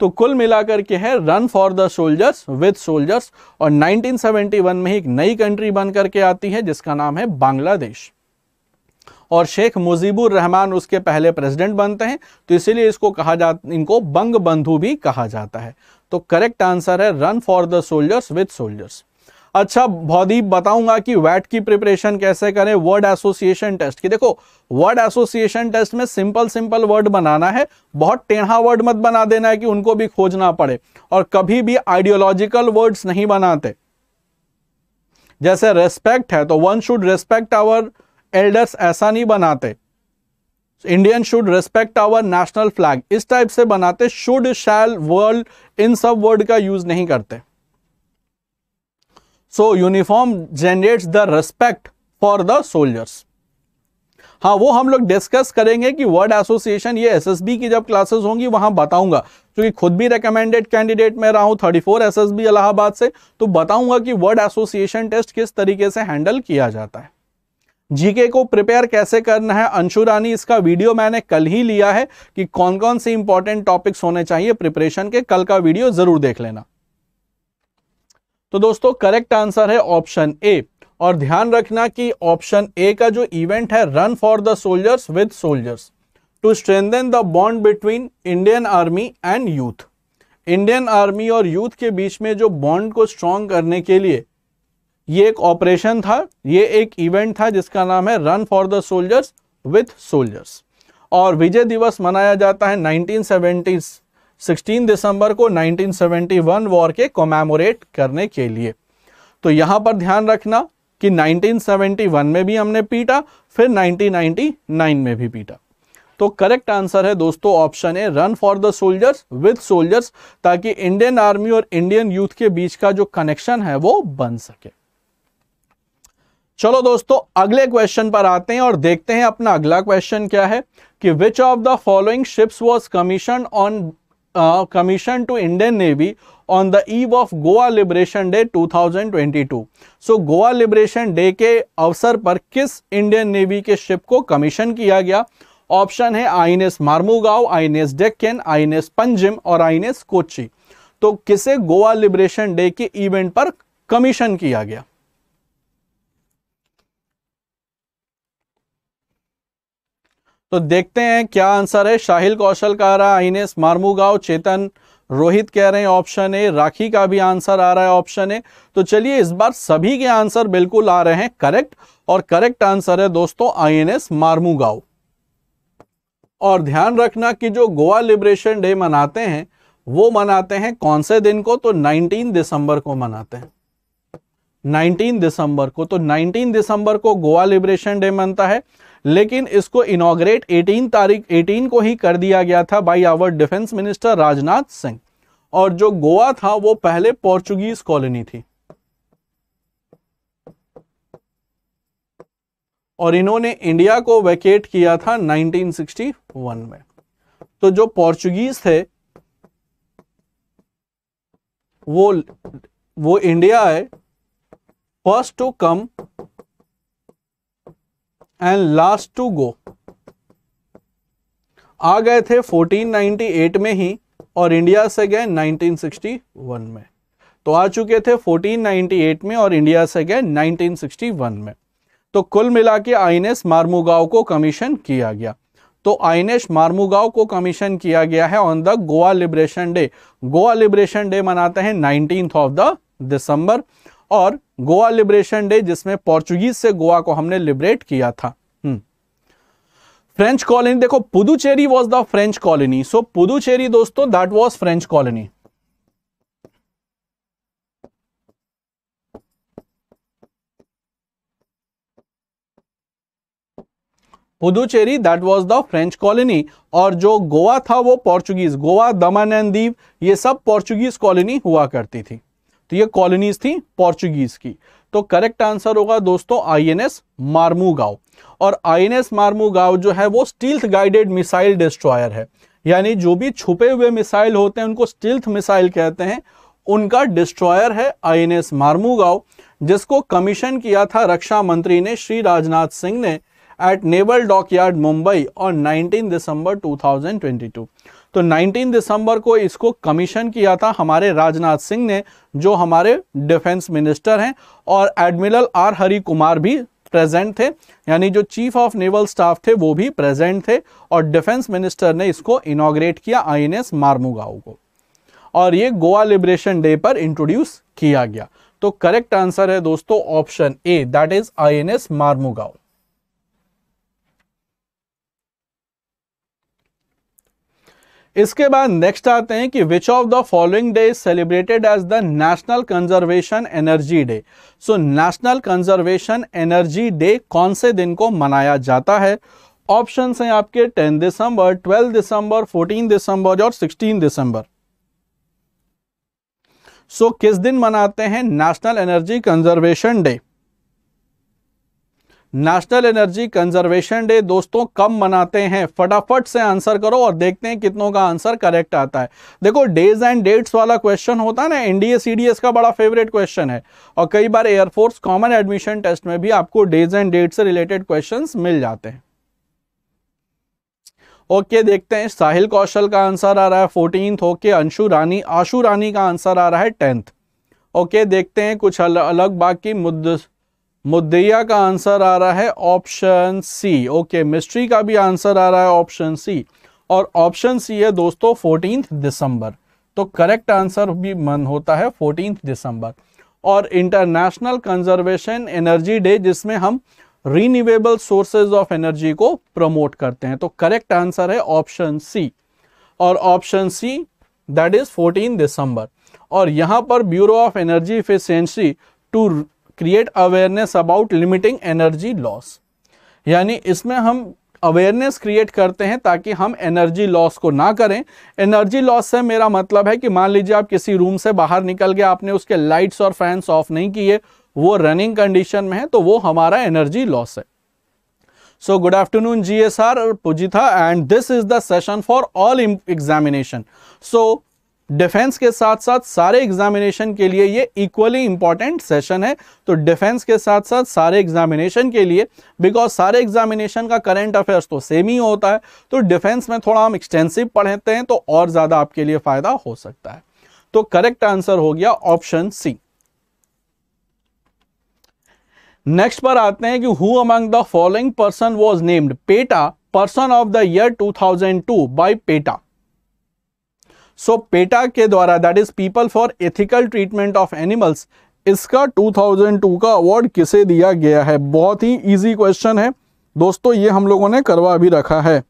तो कुल मिलाकर के है run for the soldiers with soldiers और 1971 में ही एक नई कंट्री बन करके आती है जिसका नाम है बांग्लादेश और शेख मुजीबुर रहमान उसके पहले प्रेसिडेंट बनते हैं तो इसीलिए इसको कहा जा इनको बंग बंधु भी कहा जाता है तो करेक्ट आंसर है run for the soldiers with soldiers अच्छा भौदीप बताऊंगा कि वैट की प्रिपरेशन कैसे करें वर्ड एसोसिएशन टेस्ट की देखो वर्ड एसोसिएशन टेस्ट में सिंपल सिंपल वर्ड बनाना है बहुत टेढ़ा वर्ड मत बना देना है कि उनको भी खोजना पड़े और कभी भी आइडियोलॉजिकल वर्ड्स नहीं बनाते जैसे रेस्पेक्ट है तो one should respect our elders ऐसा नहीं बनाते Indian should respect our national flag इस टाइप से बनाते शुड शैल वर्ल्ड इन सब वर्ड का यूज नहीं करते so uniform generates the respect for the soldiers हाँ वो हम लोग डिस्कस करेंगे कि वर्ड एसोसिएशन ये एसएसबी की जब क्लासेस होंगी वहां बताऊंगा क्योंकि खुद भी रिकमेंडेड कैंडिडेट में रहा हूं थर्टी फोर एस इलाहाबाद से तो बताऊंगा कि वर्ड एसोसिएशन टेस्ट किस तरीके से हैंडल किया जाता है जीके को प्रिपेयर कैसे करना है अंशु रानी इसका वीडियो मैंने कल ही लिया है कि कौन कौन से इंपॉर्टेंट टॉपिक्स होने चाहिए प्रिपरेशन के कल का वीडियो जरूर देख लेना तो दोस्तों करेक्ट आंसर है ऑप्शन ए और ध्यान रखना कि ऑप्शन ए का जो इवेंट है run for the soldiers with soldiers to strengthen the bond between Indian army and youth Indian army और यूथ के बीच में जो बॉन्ड को स्ट्रॉन्ग करने के लिए ये एक ऑपरेशन था ये एक इवेंट था जिसका नाम है run for the soldiers with soldiers और विजय दिवस मनाया जाता है नाइनटीन 16 दिसंबर को 1971 वॉर के कोमेमोरेट करने के लिए तो यहां पर ध्यान रखना कि 1971 में भी हमने पीटा फिर 1999 में भी पीटा तो करेक्ट आंसर है दोस्तों option A run for the soldiers with soldiers ताकि इंडियन आर्मी और इंडियन यूथ के बीच का जो कनेक्शन है वो बन सके चलो दोस्तों अगले क्वेश्चन पर आते हैं और देखते हैं अपना अगला क्वेश्चन क्या है कि which of the following ships was commission on uh, commissioned to Indian Navy on the eve of Goa Liberation Day 2022. So Goa Liberation Day के अवसर पर किस इंडियन नेवी के शिप को कमीशन किया गया ऑप्शन है I N S Mormugao I N S Deccan I N S Panjim और आई एन एस कोची तो किसे गोवा लिबरेशन डे के इवेंट पर कमीशन किया गया तो देखते हैं क्या आंसर है शाहिल कौशल का आ रहा है आइनेस मारमू गांव चेतन रोहित कह रहे हैं ऑप्शन ए राखी का भी आंसर आ रहा है ऑप्शन ए तो चलिए इस बार सभी के आंसर बिल्कुल आ रहे हैं करेक्ट और करेक्ट आंसर है दोस्तों आईएनएस एन एस और ध्यान रखना कि जो गोवा लिबरेशन डे मनाते हैं वो मनाते हैं कौन से दिन को तो 19 दिसंबर को मनाते हैं 19 दिसंबर को तो 19 दिसंबर को गोवा लिबरेशन डे मनता है लेकिन इसको इनोग्रेट 18 तारीख 18 को ही कर दिया गया था by our defence minister Rajnath Singh और जो गोवा था वो पहले पोर्चुगीज कॉलोनी थी और इन्होंने इंडिया को वैकेट किया था 1961 में तो जो पोर्चुगीज थे वो वो इंडिया है first to come and last to go आ गए थे 1498 में ही और इंडिया से गए 1961 में तो आ चुके थे 1498 में और इंडिया से गए 1961 में तो कुल मिला के आइनेस मार्मूगाव को कमीशन किया गया तो आइनेश मार्मूगाव को कमीशन किया गया है on the Goa liberation day Goa liberation day मनाते हैं नाइनटीन ऑफ द दिसंबर और गोवा लिबरेशन डे जिसमें पोर्चुगीज से गोवा को हमने लिबरेट किया था हम्म। फ्रेंच कॉलोनी देखो Puducherry was the French colony so Puducherry दोस्तों that was French colony Puducherry that was the French colony और जो गोवा था वो पोर्चुगीज गोवा दमन एंड दीव ये सब पोर्चुगीज कॉलोनी हुआ करती थी तो ये कॉलोनीज थी पोर्चुगीज की तो करेक्ट आंसर होगा दोस्तों आईएनएस मार्मू गांव और आईएनएस मार्मू गांव जो है वो स्टील्थ गाइडेड मिसाइल डिस्ट्रॉयर है यानी जो भी छुपे हुए मिसाइल होते हैं उनको स्टील्थ मिसाइल कहते हैं उनका डिस्ट्रॉयर है आईएनएस मार्मू गांव जिसको कमीशन किया था रक्षा मंत्री ने श्री राजनाथ सिंह ने एट नेवल डॉकयार्ड मुंबई और 19 दिसंबर 2022 तो 19 दिसंबर को इसको कमीशन किया था हमारे राजनाथ सिंह ने जो हमारे डिफेंस मिनिस्टर हैं और एडमिरल आर हरि कुमार भी प्रेजेंट थे यानी जो चीफ ऑफ नेवल स्टाफ थे वो भी प्रेजेंट थे और डिफेंस मिनिस्टर ने इसको इनाग्रेट किया आईएनएस मार्मुगाओ को और ये गोवा लिबरेशन डे पर इंट्रोड्यूस किया गया तो करेक्ट आंसर है दोस्तों option A that is INS Mormugao इसके बाद नेक्स्ट आते हैं कि which of the following day is celebrated as the national conservation energy day so national conservation energy day कौन से दिन को मनाया जाता है ऑप्शन हैं आपके 10 दिसंबर 12 दिसंबर 14 दिसंबर और 16 दिसंबर सो so, किस दिन मनाते हैं national energy conservation day national energy conservation day दोस्तों कब मनाते हैं फटाफट से आंसर करो और देखते हैं कितनों का आंसर करेक्ट आता है देखो डेज एंड डेट्स वाला क्वेश्चन होता है ना एनडीए सीडीएस का बड़ा फेवरेट क्वेश्चन है और कई बार एयरफोर्स कॉमन एडमिशन टेस्ट में भी आपको डेज एंड डेट से रिलेटेड क्वेश्चन मिल जाते हैं ओके okay, देखते हैं साहिल कौशल का आंसर आ रहा है फोर्टीनथ ओके अंशु रानी आशु रानी का आंसर आ रहा है टेंथ ओके okay, देखते हैं कुछ अलग बाकी मुद्दे मुद्दिया का आंसर आ रहा है ऑप्शन सी ओके मिस्ट्री का भी आंसर आ रहा है ऑप्शन सी और ऑप्शन सी है दोस्तों फोर्टीन दिसंबर तो करेक्ट आंसर भी मन होता है फोर्टीन दिसंबर और इंटरनेशनल कंजर्वेशन एनर्जी डे जिसमें हम रीनिवेबल सोर्सेज ऑफ एनर्जी को प्रमोट करते हैं तो करेक्ट आंसर है ऑप्शन सी और option C that is 14 December और यहां पर bureau of energy efficiency to create awareness about limiting energy loss यानी इसमें हम अवेयरनेस क्रिएट करते हैं ताकि हम एनर्जी लॉस को ना करें एनर्जी लॉस से मेरा मतलब है कि मान लीजिए आप किसी रूम से बाहर निकल गए आपने उसके लाइट्स और फैंस ऑफ नहीं किए वो रनिंग कंडीशन में है तो वो हमारा एनर्जी लॉस है so good afternoon G S R Pujitha and this is the session for all examination so defence के साथ साथ सारे एग्जामिनेशन के लिए ये इक्वली इंपॉर्टेंट सेशन है तो डिफेंस के साथ साथ सारे एग्जामिनेशन के लिए बिकॉज सारे एग्जामिनेशन का करंट अफेयर्स तो सेम ही होता है तो डिफेंस में थोड़ा हम एक्सटेंसिव पढ़ते हैं तो और ज़्यादा आपके लिए फ़ायदा हो सकता है तो करेक्ट आंसर हो गया ऑप्शन सी नेक्स्ट पर आते हैं कि who among the following person was named PETA person of the year 2002 by PETA so PETA के द्वारा that is people for ethical treatment of animals इसका 2002 का अवार्ड किसे दिया गया है बहुत ही इजी क्वेश्चन है दोस्तों ये हम लोगों ने करवा भी रखा है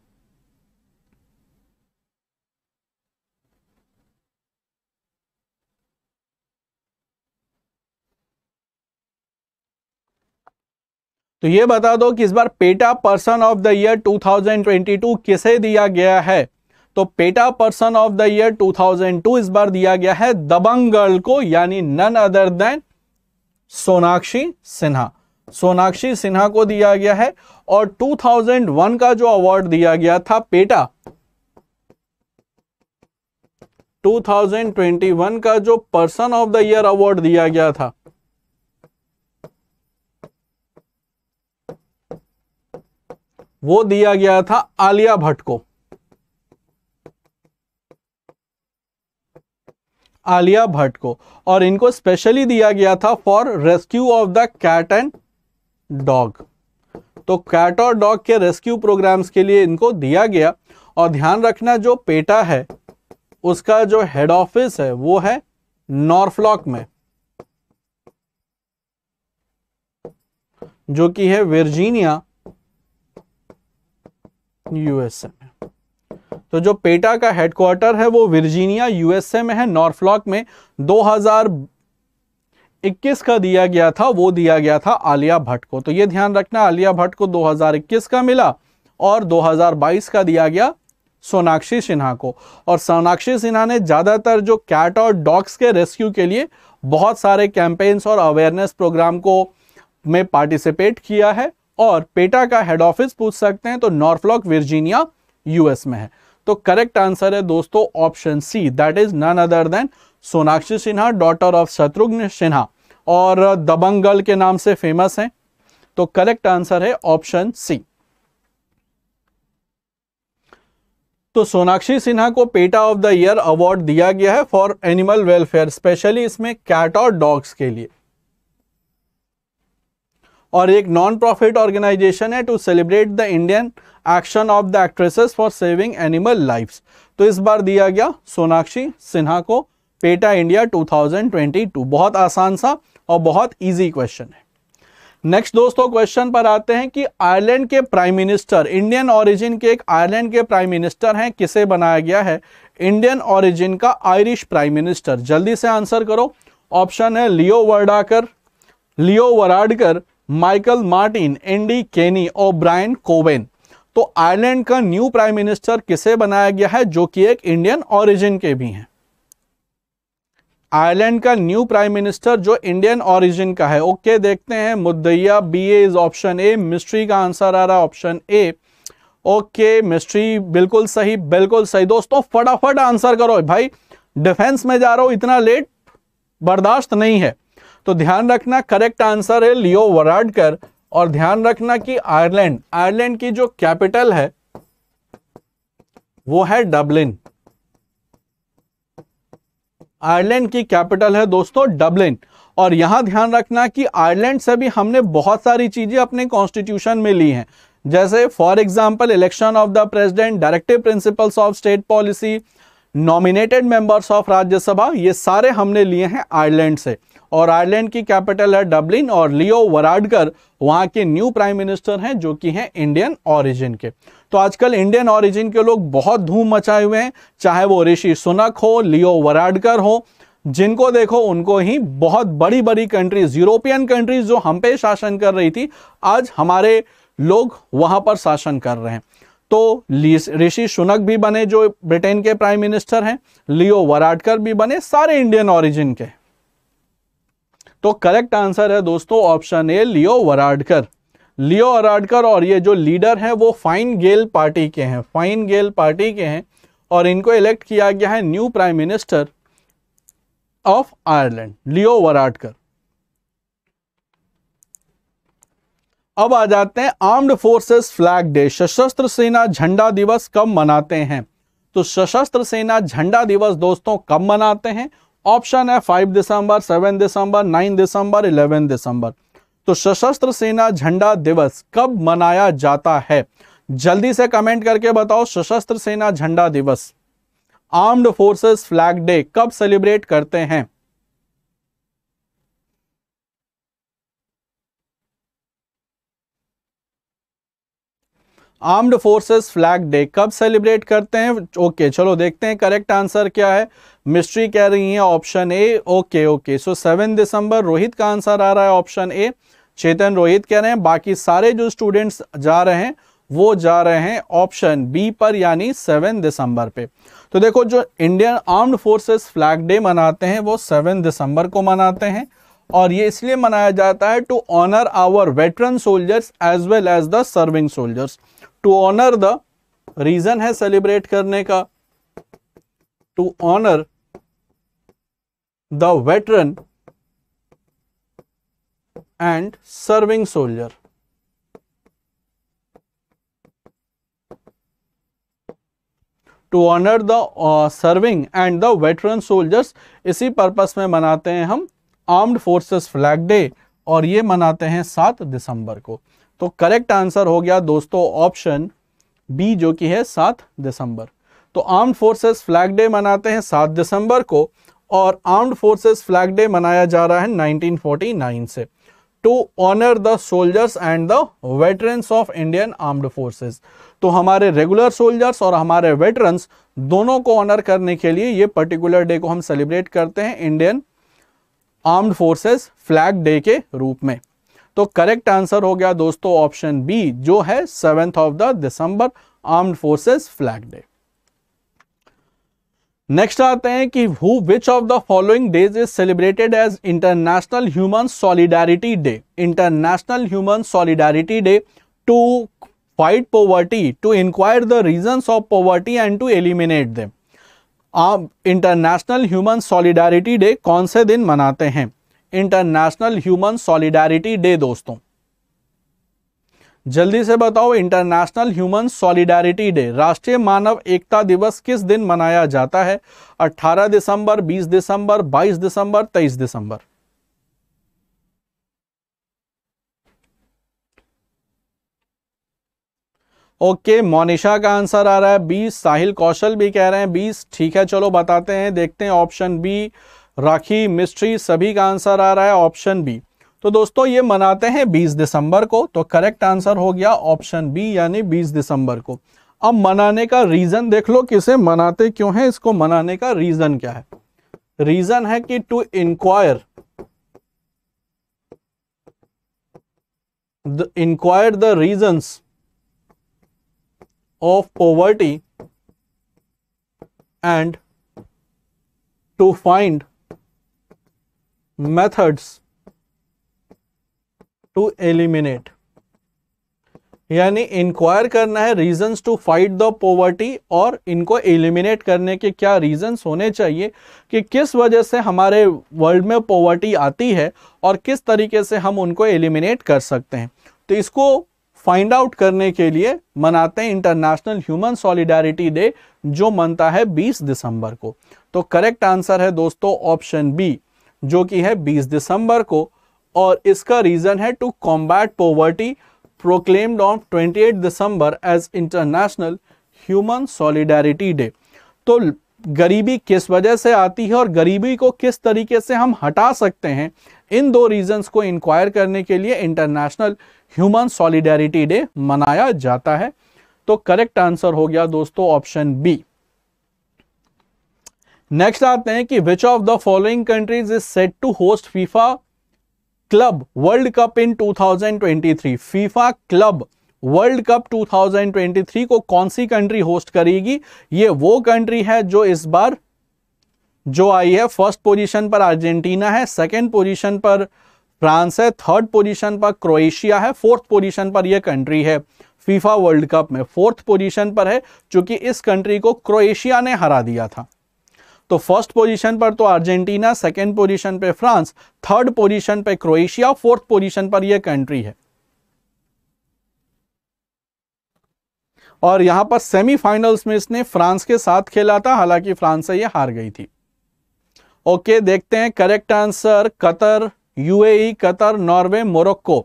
तो ये बता दो कि इस बार PETA person of the year 2022 किसे दिया गया है तो PETA person of the year 2002 इस बार दिया गया है दबंग गर्ल को यानी none other than Sonakshi Sinha Sonakshi Sinha को दिया गया है और 2001 का जो अवार्ड दिया गया था पेटा 2021 का जो person of the year award दिया गया था वो दिया गया था आलिया भट्ट को आलिया भट्ट को और इनको स्पेशली दिया गया था for rescue of the cat and dog तो कैट और डॉग के रेस्क्यू प्रोग्राम्स के लिए इनको दिया गया और ध्यान रखना जो पेटा है उसका जो हेड ऑफिस है वो है नॉर्फलॉक में जो कि है वर्जीनिया यूएसए तो जो पेटा का हेडक्वार्टर है वो वर्जीनिया यूएसए में है नॉर्थलॉक में 2021 का दिया गया था वो दिया गया था आलिया भट्ट को तो ये ध्यान रखना आलिया भट्ट को 2021 का मिला और 2022 का दिया गया सोनाक्षी सिन्हा को और सोनाक्षी सिन्हा ने ज़्यादातर जो कैट और डॉग्स के रेस्क्यू के लिए बहुत सारे कैंपेन्स और अवेयरनेस प्रोग्राम को में पार्टिसिपेट किया है और पेटा का हेड ऑफिस पूछ सकते हैं तो नॉर्फलॉक वर्जीनिया यूएस में है तो करेक्ट आंसर है दोस्तों option C that is none other than Sonakshi Sinha daughter of Shatrughan Sinha और दबंग गर्ल के नाम से फेमस तो है तो करेक्ट आंसर है ऑप्शन सी तो सोनाक्षी सिन्हा को PETA of the year award दिया गया है फॉर एनिमल वेलफेयर स्पेशली इसमें कैट और डॉग्स के लिए और एक नॉन प्रॉफिट ऑर्गेनाइजेशन है to celebrate the Indian action of the actresses for saving animal life तो इस बार दिया गया सोनाक्षी सिन्हा को पेटा इंडिया 2022 बहुत आसान सा और बहुत इजी क्वेश्चन है नेक्स्ट दोस्तों क्वेश्चन पर आते हैं कि आयरलैंड के प्राइम मिनिस्टर इंडियन ओरिजिन के एक आयरलैंड के प्राइम मिनिस्टर हैं किसे बनाया गया है इंडियन ओरिजिन का आयरिश प्राइम मिनिस्टर जल्दी से आंसर करो ऑप्शन है Leo Varadkar Leo Varadkar Michael Martin Andy Kenny और ब्रायन कोवेन तो आयरलैंड का न्यू प्राइम मिनिस्टर किसे बनाया गया है जो कि एक इंडियन ओरिजिन के भी हैं आयरलैंड का न्यू प्राइम मिनिस्टर जो इंडियन ओरिजिन का है ओके देखते हैं Muddaiah B A is option A mystery का आंसर आ रहा है ऑप्शन ए ओके मिस्ट्री बिल्कुल सही बिल्कुल सही दोस्तों फटाफट आंसर करो भाई डिफेंस में जा रहा हूं इतना लेट बर्दाश्त नहीं है तो ध्यान रखना करेक्ट आंसर है लियो वराडकर और ध्यान रखना कि आयरलैंड आयरलैंड की जो कैपिटल है वो है डबलिन आयरलैंड की कैपिटल है दोस्तों डबलिन और यहां ध्यान रखना कि आयरलैंड से भी हमने बहुत सारी चीजें अपने कॉन्स्टिट्यूशन में ली हैं जैसे for example election of the president directive principles of state policy nominated members of Rajya Sabha ये सारे हमने लिए हैं आयरलैंड से और आयरलैंड की कैपिटल है डब्लिन और लियो वराडकर वहाँ के न्यू प्राइम मिनिस्टर हैं जो कि हैं इंडियन ऑरिजिन के तो आजकल इंडियन ऑरिजिन के लोग बहुत धूम मचाए हुए हैं चाहे वो ऋषि सुनक हो लियो वराडकर हो जिनको देखो उनको ही बहुत बड़ी बड़ी कंट्रीज यूरोपियन कंट्रीज जो हम पे शासन कर रही थी आज हमारे लोग वहाँ पर शासन कर रहे हैं तो ऋषि सुनक भी बने जो ब्रिटेन के प्राइम मिनिस्टर हैं लियो वराडकर भी बने सारे इंडियन ओरिजिन के तो करेक्ट आंसर है दोस्तों option A Leo Varadkar Leo Varadkar और ये जो लीडर हैं वो फाइन गेल पार्टी के हैं फाइन गेल पार्टी के हैं और इनको इलेक्ट किया गया है new prime minister of Ireland Leo Varadkar अब आ जाते हैं आर्म्ड फोर्सेस फ्लैग डे सशस्त्र सेना झंडा दिवस कब मनाते हैं तो सशस्त्र सेना झंडा दिवस दोस्तों कब मनाते हैं ऑप्शन है five December seven December nine December eleven December तो सशस्त्र सेना झंडा दिवस कब मनाया जाता है जल्दी से कमेंट करके बताओ सशस्त्र सेना झंडा दिवस आर्म्ड फोर्सेस फ्लैग डे कब सेलिब्रेट करते हैं आर्म्ड फोर्सेस फ्लैग डे कब सेलिब्रेट करते हैं ओके चलो देखते हैं करेक्ट आंसर क्या है मिस्ट्री कह रही है option A okay okay so seven December Rohit का आंसर आ रहा है ऑप्शन ए चेतन रोहित कह रहे हैं बाकी सारे जो स्टूडेंट्स जा रहे हैं वो जा रहे हैं ऑप्शन बी पर यानी सेवन दिसंबर पे तो देखो जो Indian armed forces flag day मनाते हैं वो सेवन दिसंबर को मनाते हैं और ये इसलिए मनाया जाता है to honour our veteran soldiers as well as the serving soldiers to honour the reason है सेलिब्रेट करने का to honour the veteran and serving soldier to honour the serving and the veteran soldiers इसी purpose में मनाते हैं हम armed forces flag day और ये मनाते हैं सात दिसंबर को तो करेक्ट आंसर हो गया दोस्तों ऑप्शन बी जो कि है सात दिसंबर तो आर्म्ड फोर्सेस फ्लैग डे मनाते हैं सात दिसंबर को और आर्म्ड फोर्सेस फ्लैग डे मनाया जा रहा है 1949 से to honour the soldiers and the veterans of Indian armed forces तो हमारे रेगुलर सोल्जर्स और हमारे वेटरन्स दोनों को ऑनर करने के लिए ये पर्टिकुलर डे को हम सेलिब्रेट करते हैं Indian armed forces flag day के रूप में तो करेक्ट आंसर हो गया दोस्तों ऑप्शन बी जो है seventh of the December armed forces flag day next आते हैं कि who which of the following days is celebrated as international human solidarity day international human solidarity day to fight poverty to inquire the reason of poverty and to eliminate them international human solidarity day कौन से दिन मनाते हैं international human solidarity day दोस्तों जल्दी से बताओ international human solidarity day राष्ट्रीय मानव एकता दिवस किस दिन मनाया जाता है 18 दिसंबर 20 दिसंबर 22 दिसंबर 23 दिसंबर ओके मोनिशा का आंसर आ रहा है 20 साहिल कौशल भी कह रहे हैं 20 ठीक है चलो बताते हैं देखते हैं ऑप्शन बी राखी मिस्ट्री सभी का आंसर आ रहा है ऑप्शन बी तो दोस्तों ये मनाते हैं 20 दिसंबर को तो करेक्ट आंसर हो गया ऑप्शन बी यानी 20 दिसंबर को अब मनाने का रीजन देख लो किसे मनाते क्यों है इसको मनाने का रीजन क्या है रीजन है कि to inquire the inquire the reasons of poverty and to find methods to eliminate यानी इंक्वायर करना है reasons to fight the poverty और इनको एलिमिनेट करने के क्या रीजंस होने चाहिए कि किस वजह से हमारे वर्ल्ड में पोवर्टी आती है और किस तरीके से हम उनको एलिमिनेट कर सकते हैं तो इसको फाइंड आउट करने के लिए मनाते हैं इंटरनेशनल ह्यूमन सॉलिडारिटी डे जो मनता है 20 दिसंबर को तो करेक्ट आंसर है दोस्तों ऑप्शन बी जो कि है 20 दिसंबर को और इसका रीज़न है to combat poverty proclaimed on 28 December as international human solidarity day तो गरीबी किस वजह से आती है और गरीबी को किस तरीके से हम हटा सकते हैं इन दो रीजंस को इंक्वायर करने के लिए इंटरनेशनल ह्यूमन सॉलिडारिटी डे मनाया जाता है तो करेक्ट आंसर हो गया दोस्तों ऑप्शन बी नेक्स्ट आते हैं कि which of the following countries is set to host FIFA club world cup in 2023 FIFA club world cup 2023 को कौन सी कंट्री होस्ट करेगी ये वो कंट्री है जो इस बार जो आई है फर्स्ट पोजीशन पर अर्जेंटीना है सेकंड पोजीशन पर फ्रांस है थर्ड पोजीशन पर क्रोएशिया है फोर्थ पोजीशन पर यह कंट्री है फीफा वर्ल्ड कप में फोर्थ पोजीशन पर है चूंकि इस कंट्री को क्रोएशिया ने हरा दिया था तो फर्स्ट पोजीशन पर तो अर्जेंटीना सेकेंड पोजीशन पे फ्रांस थर्ड पोजीशन पे क्रोएशिया फोर्थ पोजीशन पर यह कंट्री है और यहां पर सेमीफाइनल्स में इसने फ्रांस के साथ खेला था हालांकि फ्रांस से यह हार गई थी ओके देखते हैं correct answer Qatar UAE e, Qatar Norway Morocco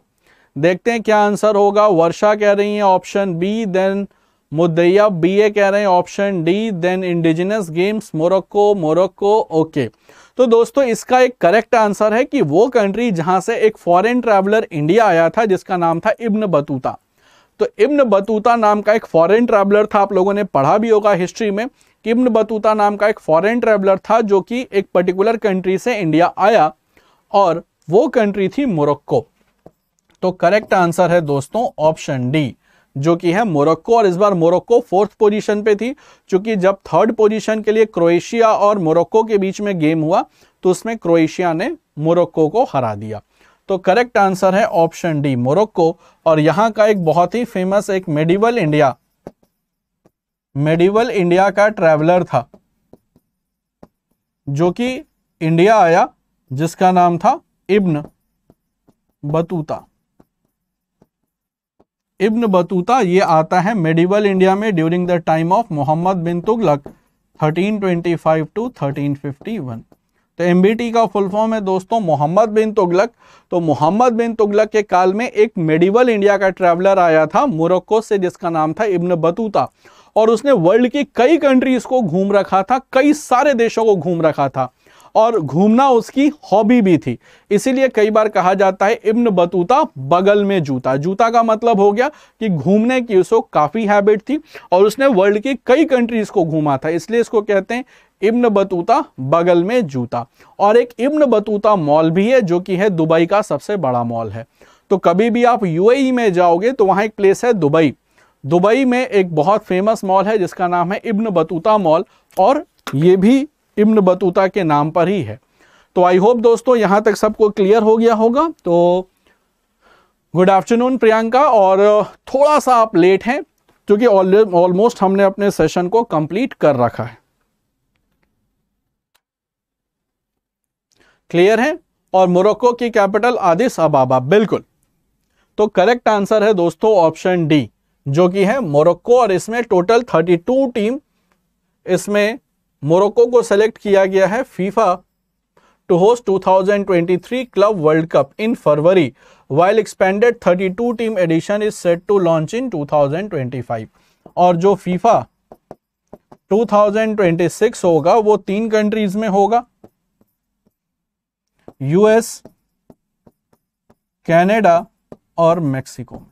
देखते हैं क्या आंसर होगा वर्षा कह रही है ऑप्शन बी देन मुदैया बी ए कह रहे हैं option D then indigenous games Morocco Morocco okay तो दोस्तों इसका एक करेक्ट आंसर है कि वो कंट्री जहां से एक फॉरेन ट्रैवलर इंडिया आया था जिसका नाम था इब्न बतूता तो इब्न बतूता नाम का एक फॉरेन ट्रैवलर था आप लोगों ने पढ़ा भी होगा हिस्ट्री में कि इब्न बतूता नाम का एक फॉरेन ट्रैवलर था जो कि एक पर्टिकुलर कंट्री से इंडिया आया और वो कंट्री थी मोरक्को तो करेक्ट आंसर है दोस्तों ऑप्शन डी जो कि है मोरक्को और इस बार मोरक्को फोर्थ पोजीशन पे थी चूंकि जब थर्ड पोजीशन के लिए क्रोएशिया और मोरक्को के बीच में गेम हुआ तो उसमें क्रोएशिया ने मोरक्को को हरा दिया तो करेक्ट आंसर है ऑप्शन डी मोरक्को और यहां का एक बहुत ही फेमस एक मेडिवल इंडिया मेडिवल इंडिया का ट्रेवलर था जो कि इंडिया आया जिसका नाम था इब्न बतूता इब्न बतूता ये आता है मेडिवल इंडिया में during the time of Mohammad bin Tughlaq 1325 to 1351 तो एम का फुल फॉर्म है दोस्तों मोहम्मद बिन तुगलक तो मोहम्मद बिन तुगलक के काल में एक मेडिवल इंडिया का ट्रैवलर आया था मोरक्को से जिसका नाम था इब्न बतूता और उसने वर्ल्ड की कई कंट्रीज को घूम रखा था कई सारे देशों को घूम रखा था और घूमना उसकी हॉबी भी थी इसीलिए कई बार कहा जाता है इब्न बतूता बगल में जूता जूता का मतलब हो गया कि घूमने की उसको काफ़ी हैबिट थी और उसने वर्ल्ड की कई कंट्रीज़ को घूमा था इसलिए इसको कहते हैं इब्न बतूता बगल में जूता और एक इब्न बतूता मॉल भी है जो कि है दुबई का सबसे बड़ा मॉल है तो कभी भी आप यूएई में जाओगे तो वहां एक प्लेस है दुबई दुबई में एक बहुत फेमस मॉल है जिसका नाम है इब्न बतूता मॉल और ये भी इब्न बतूता के नाम पर ही है तो आई होप दोस्तों यहाँ तक सबको क्लियर हो गया होगा तो गुड आफ्टरनून प्रियंका और थोड़ा सा आप लेट हैं क्योंकि ऑलमोस्ट हमने अपने सेशन को कंप्लीट कर रखा है क्लियर है और मोरक्को की कैपिटल आदिस अबाबा बिल्कुल तो करेक्ट आंसर है दोस्तों ऑप्शन डी जो कि है मोरक्को और इसमें टोटल 32 टीम इसमें मोरक्को को सेलेक्ट किया गया है FIFA to host 2023 club world cup in February while expanded 32 team edition is set to launch in 2025 और जो फीफा 2026 होगा वो तीन कंट्रीज में होगा यूएस कनाडा और मैक्सिको में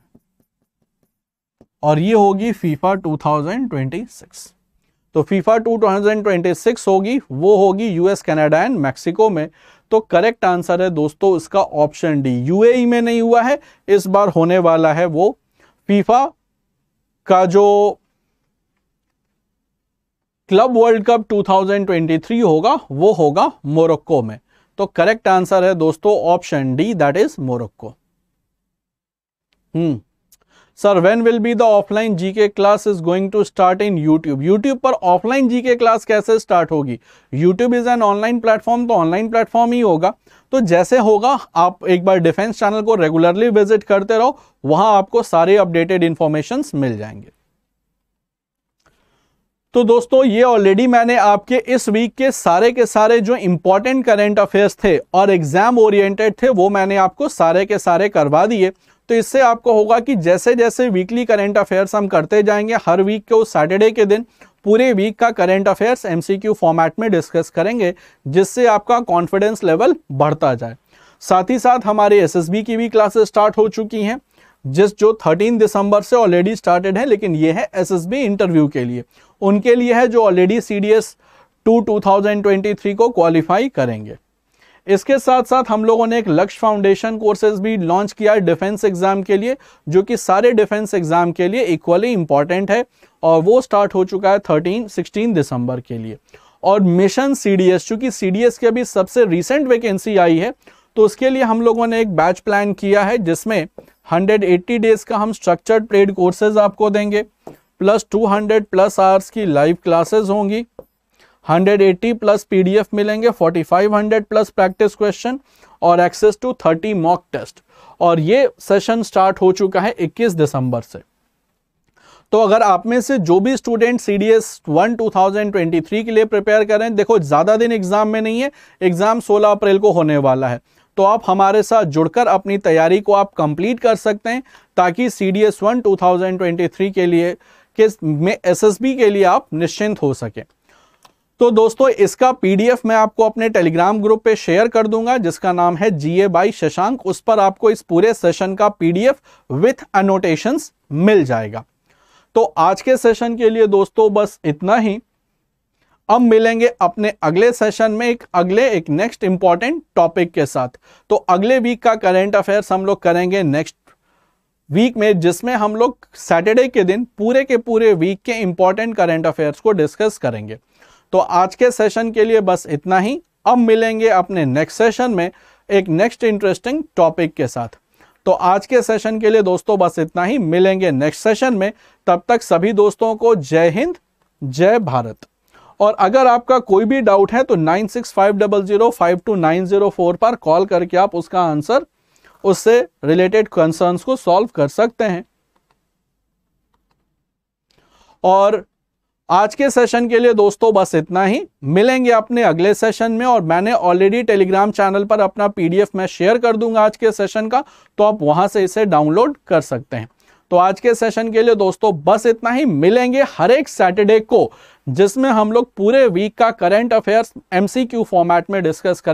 और ये होगी फीफा 2026 तो फीफा टू होगी वो होगी यूएस कनाडा एंड मैक्सिको में तो करेक्ट आंसर है दोस्तों इसका ऑप्शन डी यूएई में नहीं हुआ है इस बार होने वाला है वो फीफा का जो क्लब वर्ल्ड कप 2023 होगा वो होगा मोरक्को में तो करेक्ट आंसर है दोस्तों option D that is Morocco hmm sir when will be the offline GK class is going to start in YouTube YouTube पर ऑफलाइन जीके क्लास कैसे स्टार्ट होगी YouTube is an online platform तो online platform ही होगा तो जैसे होगा आप एक बार डिफेंस चैनल को रेगुलरली विजिट करते रहो वहां आपको सारे अपडेटेड इंफॉर्मेशन मिल जाएंगे तो दोस्तों ये ऑलरेडी मैंने आपके इस वीक के सारे के सारे जो इंपॉर्टेंट करेंट अफेयर्स थे और एग्जाम ओरिएंटेड थे वो मैंने आपको सारे के सारे करवा दिए तो इससे आपको होगा कि जैसे जैसे वीकली करेंट अफेयर्स हम करते जाएंगे हर वीक के उस सैटरडे के दिन पूरे वीक का करेंट अफेयर्स एमसीक्यू फॉर्मेट में डिस्कस करेंगे जिससे आपका कॉन्फिडेंस लेवल बढ़ता जाए साथ ही साथ हमारे एसएसबी की भी क्लासेस स्टार्ट हो चुकी हैं जिस जो 13 दिसंबर से ऑलरेडी स्टार्टेड है लेकिन ये है एसएसबी इंटरव्यू के लिए उनके लिए है जो already C D S two two को क्वालिफाई करेंगे इसके साथ साथ हम लोगों ने एक लक्ष्य फाउंडेशन कोर्सेज भी लॉन्च किया है डिफेंस एग्ज़ाम के लिए जो कि सारे डिफेंस एग्ज़ाम के लिए इक्वली इम्पॉर्टेंट है और वो स्टार्ट हो चुका है थर्टीन सिक्सटीन दिसंबर के लिए और मिशन सी डी एस चूंकि सी डी एस की अभी सबसे रिसेंट वैकेंसी आई है तो उसके लिए हम लोगों ने एक बैच प्लान किया है जिसमें 180 डेज का हम स्ट्रक्चर्ड पेड कोर्सेज आपको देंगे प्लस 200 प्लस आवर्स की लाइव क्लासेस होंगी 180 प्लस पीडीएफ मिलेंगे 4500 प्लस प्रैक्टिस क्वेश्चन और एक्सेस टू 30 मॉक टेस्ट और ये सेशन स्टार्ट हो चुका है 21 दिसंबर से तो अगर आप में से जो भी student C D S one two के लिए प्रिपेयर करें देखो ज़्यादा दिन एग्ज़ाम में नहीं है एग्ज़ाम 16 अप्रैल को होने वाला है तो आप हमारे साथ जुड़कर अपनी तैयारी को आप कंप्लीट कर सकते हैं ताकि C D S one two के लिए के में एस के लिए आप निश्चिंत हो सकें तो दोस्तों इसका पीडीएफ मैं आपको अपने टेलीग्राम ग्रुप पे शेयर कर दूंगा जिसका नाम है जीए बाई शशांक उस पर आपको इस पूरे सेशन का पीडीएफ विथ अनोटेशंस मिल जाएगा तो आज के सेशन के लिए दोस्तों बस इतना ही अब मिलेंगे अपने अगले सेशन में एक अगले एक नेक्स्ट इंपॉर्टेंट टॉपिक के साथ तो अगले वीक का करेंट अफेयर्स हम लोग करेंगे नेक्स्ट वीक में जिसमें हम लोग सैटरडे के दिन पूरे के पूरे वीक के इंपॉर्टेंट करेंट अफेयर्स को डिस्कस करेंगे तो आज के सेशन के लिए बस इतना ही अब मिलेंगे अपने नेक्स्ट सेशन में एक नेक्स्ट इंटरेस्टिंग टॉपिक के साथ तो आज के सेशन के लिए दोस्तों बस इतना ही मिलेंगे नेक्स्ट सेशन में तब तक सभी दोस्तों को जय हिंद जय भारत और अगर आपका कोई भी डाउट है तो nine six five double zero five two nine zero four पर कॉल करके आप उसका आंसर उससे रिलेटेड कंसर्न्स को सॉल्व कर सकते हैं और आज के सेशन के लिए दोस्तों बस इतना ही मिलेंगे अपने अगले सेशन में और मैंने ऑलरेडी टेलीग्राम चैनल पर अपना पीडीएफ मैं शेयर कर दूंगा आज के सेशन का तो आप वहां से इसे डाउनलोड कर सकते हैं तो आज के सेशन के लिए दोस्तों बस इतना ही मिलेंगे हर एक सैटरडे को जिसमें हम लोग पूरे वीक का करंट अफेयर्स एमसीक्यू फॉर्मेट में डिस्कस करें